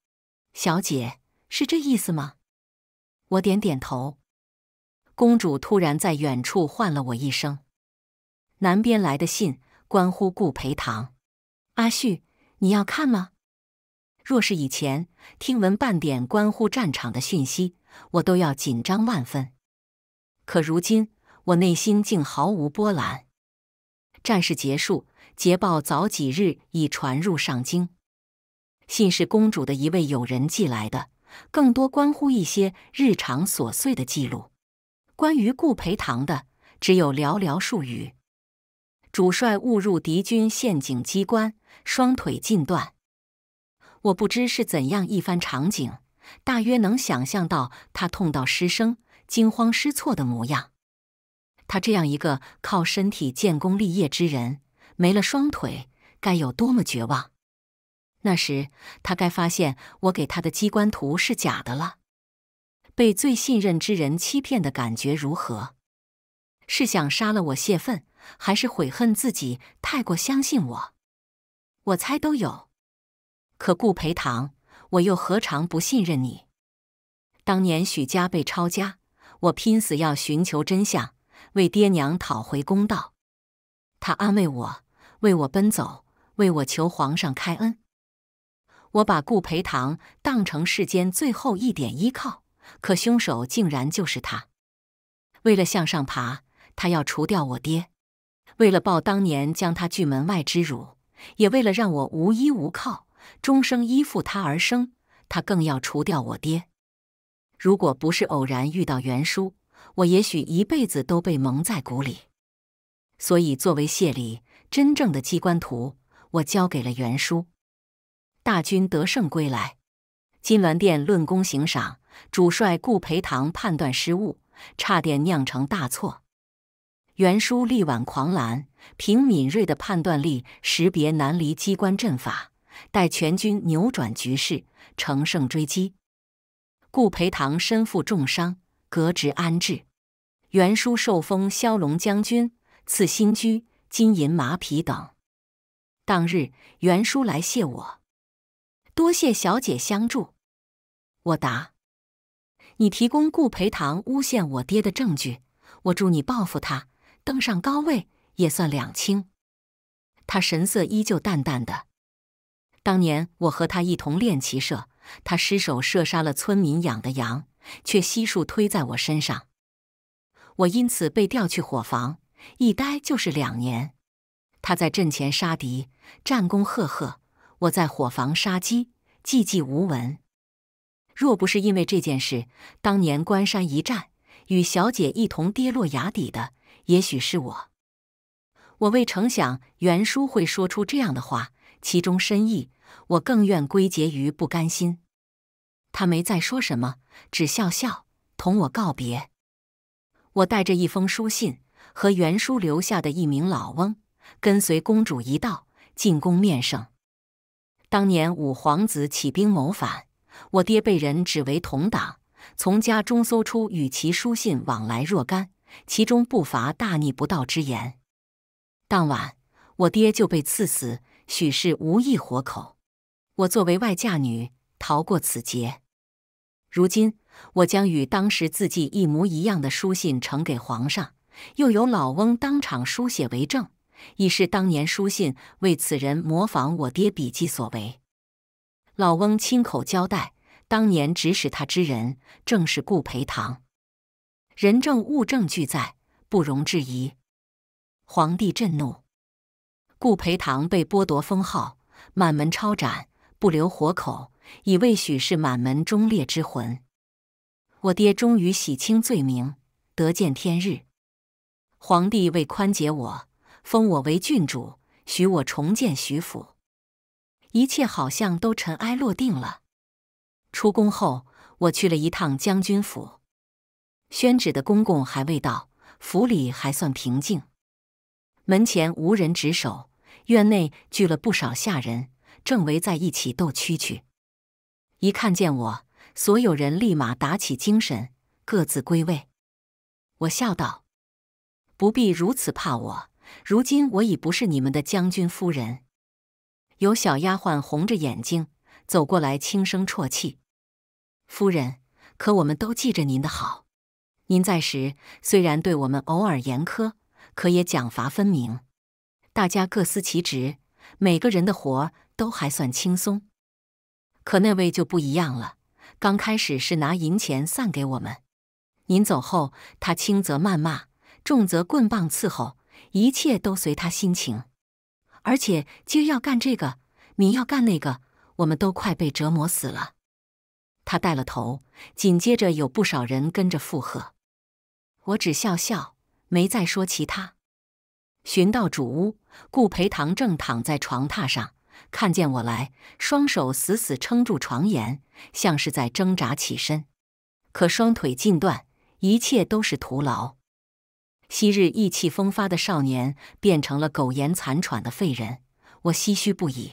小姐，是这意思吗？我点点头。公主突然在远处唤了我一声：“南边来的信，关乎顾培堂。阿旭，你要看吗？”若是以前，听闻半点关乎战场的讯息，我都要紧张万分。可如今，我内心竟毫无波澜。战事结束，捷报早几日已传入上京。信是公主的一位友人寄来的，更多关乎一些日常琐碎的记录。关于顾培堂的，只有寥寥数语。主帅误入敌军陷阱机关，双腿尽断。我不知是怎样一番场景，大约能想象到他痛到失声、惊慌失措的模样。他这样一个靠身体建功立业之人，没了双腿，该有多么绝望！那时他该发现我给他的机关图是假的了。被最信任之人欺骗的感觉如何？是想杀了我泄愤，还是悔恨自己太过相信我？我猜都有。可顾培堂，我又何尝不信任你？当年许家被抄家，我拼死要寻求真相，为爹娘讨回公道。他安慰我，为我奔走，为我求皇上开恩。我把顾培堂当成世间最后一点依靠。可凶手竟然就是他！为了向上爬，他要除掉我爹；为了报当年将他拒门外之辱，也为了让我无依无靠，终生依附他而生，他更要除掉我爹。如果不是偶然遇到袁叔，我也许一辈子都被蒙在鼓里。所以，作为谢礼，真正的机关图我交给了袁叔。大军得胜归来，金銮殿论功行赏。主帅顾培堂判断失误，差点酿成大错。袁书力挽狂澜，凭敏锐的判断力识别南离机关阵法，待全军扭转局势，乘胜追击。顾培堂身负重伤，革职安置。袁书受封骁龙将军，赐新居、金银、马匹等。当日，袁书来谢我，多谢小姐相助。我答。你提供顾培堂诬陷我爹的证据，我助你报复他，登上高位也算两清。他神色依旧淡淡的。当年我和他一同练骑射，他失手射杀了村民养的羊，却悉数推在我身上。我因此被调去伙房，一待就是两年。他在阵前杀敌，战功赫赫；我在伙房杀鸡，寂寂无闻。若不是因为这件事，当年关山一战，与小姐一同跌落崖底的，也许是我。我未曾想袁叔会说出这样的话，其中深意，我更愿归结于不甘心。他没再说什么，只笑笑，同我告别。我带着一封书信和袁叔留下的一名老翁，跟随公主一道进宫面圣。当年五皇子起兵谋反。我爹被人指为同党，从家中搜出与其书信往来若干，其中不乏大逆不道之言。当晚，我爹就被赐死，许是无意活口。我作为外嫁女，逃过此劫。如今，我将与当时字迹一模一样的书信呈给皇上，又有老翁当场书写为证，以示当年书信为此人模仿我爹笔迹所为。老翁亲口交代，当年指使他之人正是顾培堂。人证物证俱在，不容置疑。皇帝震怒，顾培堂被剥夺封号，满门抄斩，不留活口，以慰许氏满门忠烈之魂。我爹终于洗清罪名，得见天日。皇帝为宽解我，封我为郡主，许我重建徐府。一切好像都尘埃落定了。出宫后，我去了一趟将军府。宣旨的公公还未到，府里还算平静。门前无人值守，院内聚了不少下人，正围在一起斗蛐蛐。一看见我，所有人立马打起精神，各自归位。我笑道：“不必如此怕我，如今我已不是你们的将军夫人。”有小丫鬟红着眼睛走过来，轻声啜泣：“夫人，可我们都记着您的好。您在时，虽然对我们偶尔严苛，可也奖罚分明，大家各司其职，每个人的活都还算轻松。可那位就不一样了，刚开始是拿银钱散给我们，您走后，他轻则谩骂，重则棍棒伺候，一切都随他心情。”而且，儿要干这个，明要干那个，我们都快被折磨死了。他带了头，紧接着有不少人跟着附和。我只笑笑，没再说其他。寻到主屋，顾培堂正躺在床榻上，看见我来，双手死死撑住床沿，像是在挣扎起身，可双腿尽断，一切都是徒劳。昔日意气风发的少年变成了苟延残喘的废人，我唏嘘不已。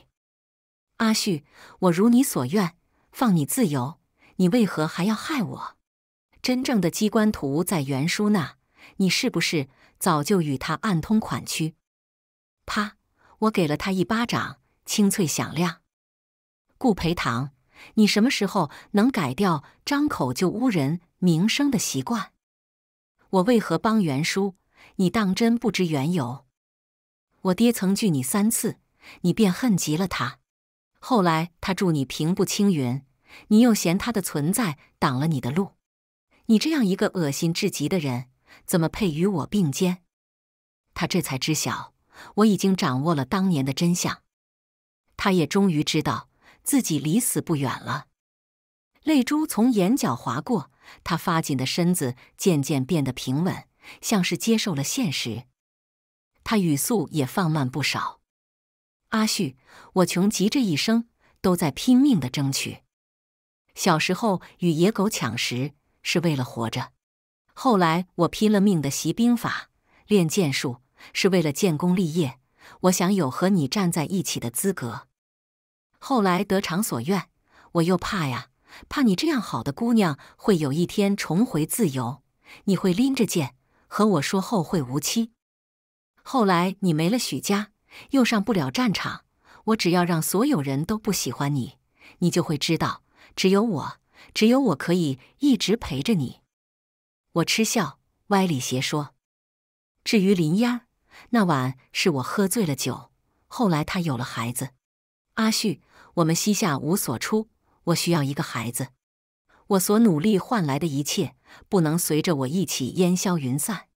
阿旭，我如你所愿，放你自由，你为何还要害我？真正的机关图在袁叔那，你是不是早就与他暗通款曲？啪！我给了他一巴掌，清脆响亮。顾培堂，你什么时候能改掉张口就污人名声的习惯？我为何帮袁叔？你当真不知缘由？我爹曾拒你三次，你便恨极了他。后来他助你平步青云，你又嫌他的存在挡了你的路。你这样一个恶心至极的人，怎么配与我并肩？他这才知晓，我已经掌握了当年的真相。他也终于知道自己离死不远了，泪珠从眼角划过。他发紧的身子渐渐变得平稳，像是接受了现实。他语速也放慢不少。阿旭，我穷极这一生都在拼命的争取。小时候与野狗抢食是为了活着，后来我拼了命的习兵法、练剑术，是为了建功立业。我想有和你站在一起的资格。后来得偿所愿，我又怕呀。怕你这样好的姑娘会有一天重回自由，你会拎着剑和我说后会无期。后来你没了许家，又上不了战场，我只要让所有人都不喜欢你，你就会知道，只有我，只有我可以一直陪着你。我嗤笑，歪理邪说。至于林烟那晚是我喝醉了酒，后来她有了孩子。阿旭，我们膝下无所出。我需要一个孩子，我所努力换来的一切不能随着我一起烟消云散。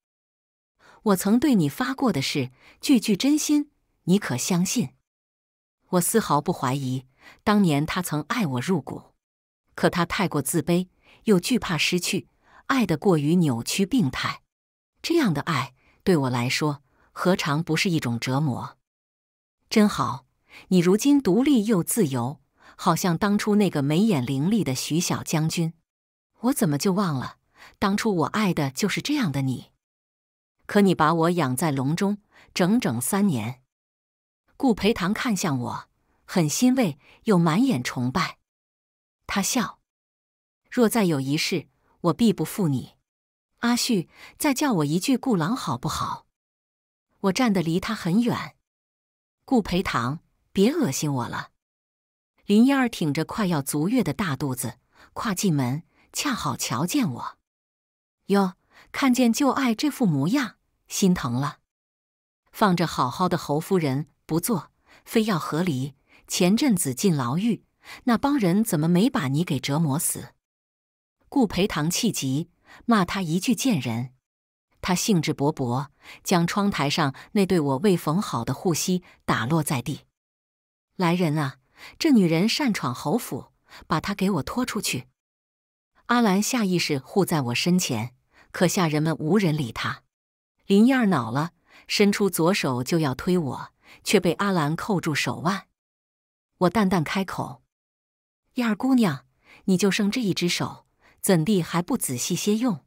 我曾对你发过的誓，句句真心，你可相信？我丝毫不怀疑，当年他曾爱我入骨，可他太过自卑，又惧怕失去，爱得过于扭曲病态。这样的爱对我来说，何尝不是一种折磨？真好，你如今独立又自由。好像当初那个眉眼凌厉的徐小将军，我怎么就忘了？当初我爱的就是这样的你，可你把我养在笼中整整三年。顾培堂看向我，很欣慰又满眼崇拜。他笑：“若再有一世，我必不负你。”阿旭，再叫我一句顾郎好不好？我站得离他很远。顾培堂，别恶心我了。林燕儿挺着快要足月的大肚子，跨进门，恰好瞧见我。哟，看见旧爱这副模样，心疼了。放着好好的侯夫人不做，非要和离。前阵子进牢狱，那帮人怎么没把你给折磨死？顾培堂气急，骂他一句贱人。他兴致勃勃，将窗台上那对我未缝好的护膝打落在地。来人啊！这女人擅闯侯府，把她给我拖出去！阿兰下意识护在我身前，可下人们无人理她。林燕恼了，伸出左手就要推我，却被阿兰扣住手腕。我淡淡开口：“燕儿姑娘，你就剩这一只手，怎地还不仔细些用？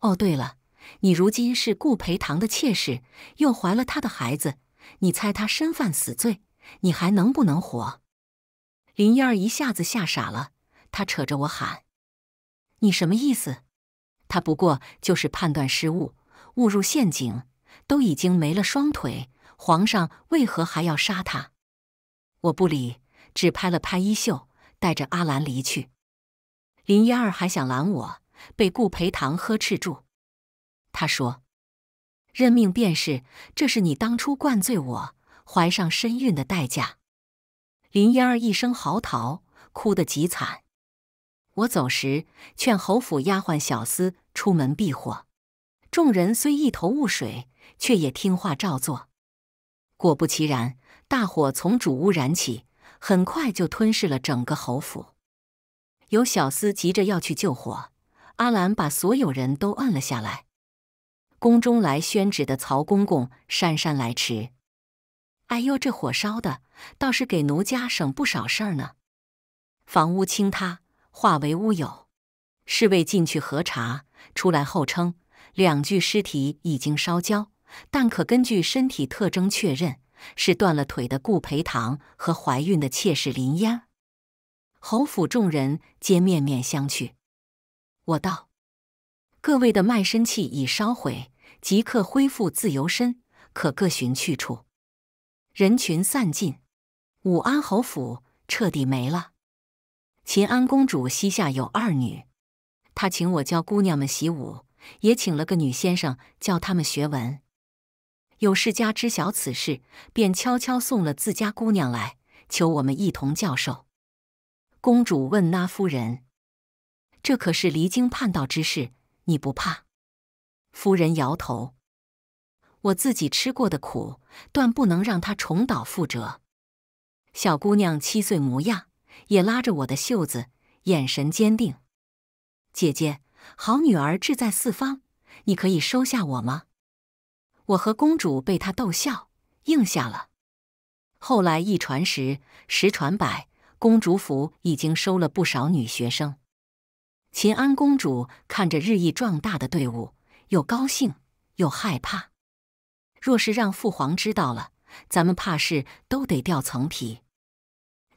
哦，对了，你如今是顾培堂的妾室，又怀了他的孩子，你猜他身犯死罪？”你还能不能活？林燕儿一下子吓傻了，她扯着我喊：“你什么意思？”他不过就是判断失误，误入陷阱，都已经没了双腿，皇上为何还要杀他？我不理，只拍了拍衣袖，带着阿兰离去。林燕儿还想拦我，被顾培堂呵斥住。他说：“认命便是，这是你当初灌醉我。”怀上身孕的代价，林嫣儿一声嚎啕，哭得极惨。我走时劝侯府丫鬟小厮出门避火，众人虽一头雾水，却也听话照做。果不其然，大火从主屋燃起，很快就吞噬了整个侯府。有小厮急着要去救火，阿兰把所有人都摁了下来。宫中来宣旨的曹公公姗姗来迟。哎呦，这火烧的倒是给奴家省不少事儿呢。房屋倾塌，化为乌有。侍卫进去核查，出来后称，两具尸体已经烧焦，但可根据身体特征确认是断了腿的顾培堂和怀孕的妾室林嫣。侯府众人皆面面相觑。我道：“各位的卖身契已烧毁，即刻恢复自由身，可各寻去处。”人群散尽，武安侯府彻底没了。秦安公主膝下有二女，她请我教姑娘们习武，也请了个女先生教她们学文。有世家知晓此事，便悄悄送了自家姑娘来，求我们一同教授。公主问那夫人：“这可是离经叛道之事，你不怕？”夫人摇头。我自己吃过的苦，断不能让她重蹈覆辙。小姑娘七岁模样，也拉着我的袖子，眼神坚定：“姐姐，好女儿志在四方，你可以收下我吗？”我和公主被她逗笑，应下了。后来一传十，十传百，公主府已经收了不少女学生。秦安公主看着日益壮大的队伍，又高兴又害怕。若是让父皇知道了，咱们怕是都得掉层皮。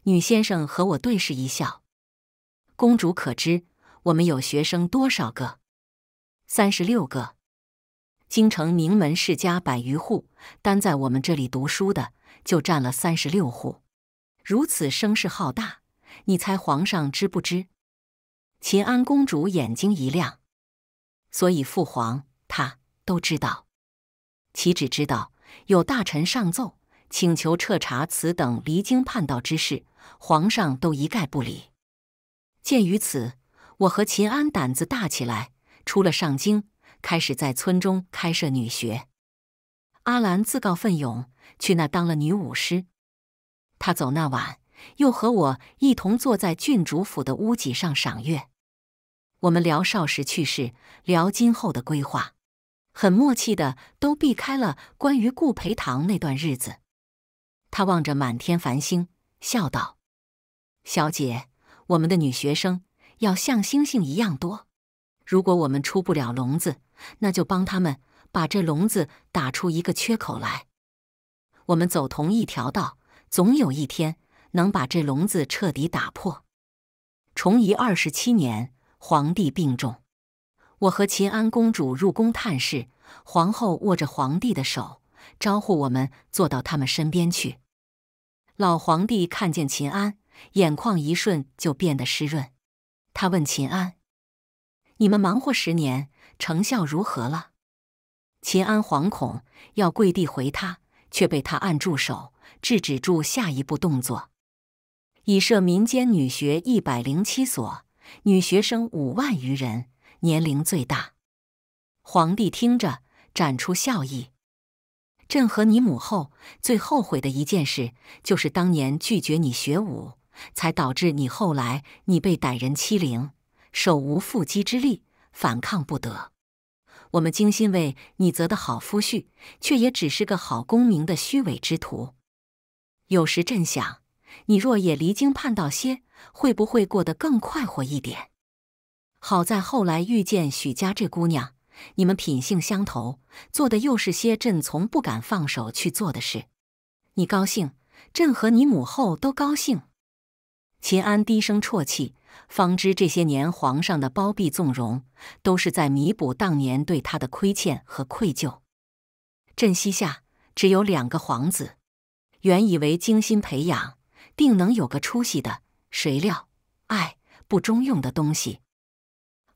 女先生和我对视一笑。公主可知，我们有学生多少个？三十六个。京城名门世家百余户，单在我们这里读书的就占了三十六户。如此声势浩大，你猜皇上知不知？秦安公主眼睛一亮。所以父皇他都知道。岂止知道有大臣上奏请求彻查此等离经叛道之事，皇上都一概不理。鉴于此，我和秦安胆子大起来，出了上京，开始在村中开设女学。阿兰自告奋勇去那当了女武师。他走那晚，又和我一同坐在郡主府的屋脊上赏月。我们聊少时趣事，聊今后的规划。很默契的，都避开了关于顾培堂那段日子。他望着满天繁星，笑道：“小姐，我们的女学生要像星星一样多。如果我们出不了笼子，那就帮他们把这笼子打出一个缺口来。我们走同一条道，总有一天能把这笼子彻底打破。”崇仪二十七年，皇帝病重。我和秦安公主入宫探视，皇后握着皇帝的手，招呼我们坐到他们身边去。老皇帝看见秦安，眼眶一瞬就变得湿润。他问秦安：“你们忙活十年，成效如何了？”秦安惶恐，要跪地回他，却被他按住手，制止住下一步动作。已设民间女学一百零七所，女学生五万余人。年龄最大，皇帝听着，展出笑意。朕和你母后最后悔的一件事，就是当年拒绝你学武，才导致你后来你被歹人欺凌，手无缚鸡之力，反抗不得。我们精心为你择的好夫婿，却也只是个好功名的虚伪之徒。有时朕想，你若也离经叛道些，会不会过得更快活一点？好在后来遇见许家这姑娘，你们品性相投，做的又是些朕从不敢放手去做的事。你高兴，朕和你母后都高兴。秦安低声啜泣，方知这些年皇上的包庇纵容，都是在弥补当年对他的亏欠和愧疚。朕膝下只有两个皇子，原以为精心培养，定能有个出息的，谁料，哎，不中用的东西。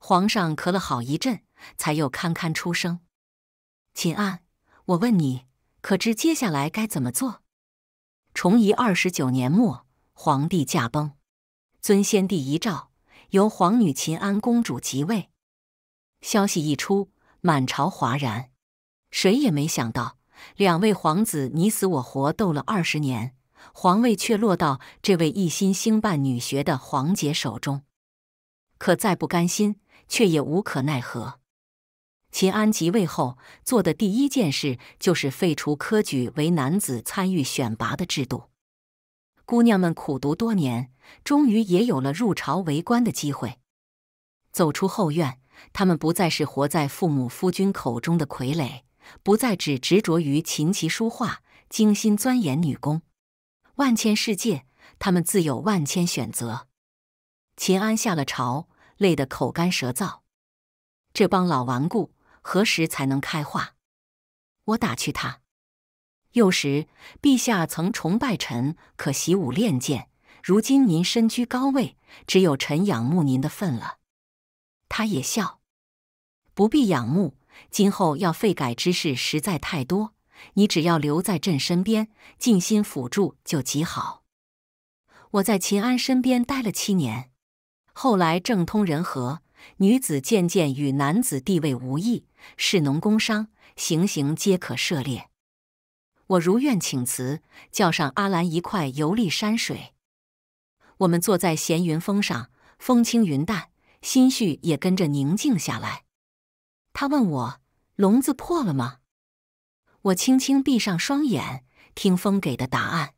皇上咳了好一阵，才又堪堪出声：“秦安，我问你，可知接下来该怎么做？”崇仪二十九年末，皇帝驾崩，遵先帝遗诏，由皇女秦安公主即位。消息一出，满朝哗然。谁也没想到，两位皇子你死我活斗了二十年，皇位却落到这位一心兴办女学的皇姐手中。可再不甘心。却也无可奈何。秦安即位后做的第一件事，就是废除科举为男子参与选拔的制度。姑娘们苦读多年，终于也有了入朝为官的机会。走出后院，她们不再是活在父母夫君口中的傀儡，不再只执着于琴棋书画，精心钻研女工。万千世界，她们自有万千选择。秦安下了朝。累得口干舌燥，这帮老顽固何时才能开化？我打趣他：“幼时陛下曾崇拜臣，可习武练剑。如今您身居高位，只有臣仰慕您的份了。”他也笑：“不必仰慕，今后要废改之事实在太多，你只要留在朕身边，尽心辅助就极好。”我在秦安身边待了七年。后来政通人和，女子渐渐与男子地位无异，士农工商，行行皆可涉猎。我如愿请辞，叫上阿兰一块游历山水。我们坐在闲云峰上，风轻云淡，心绪也跟着宁静下来。他问我笼子破了吗？我轻轻闭上双眼，听风给的答案。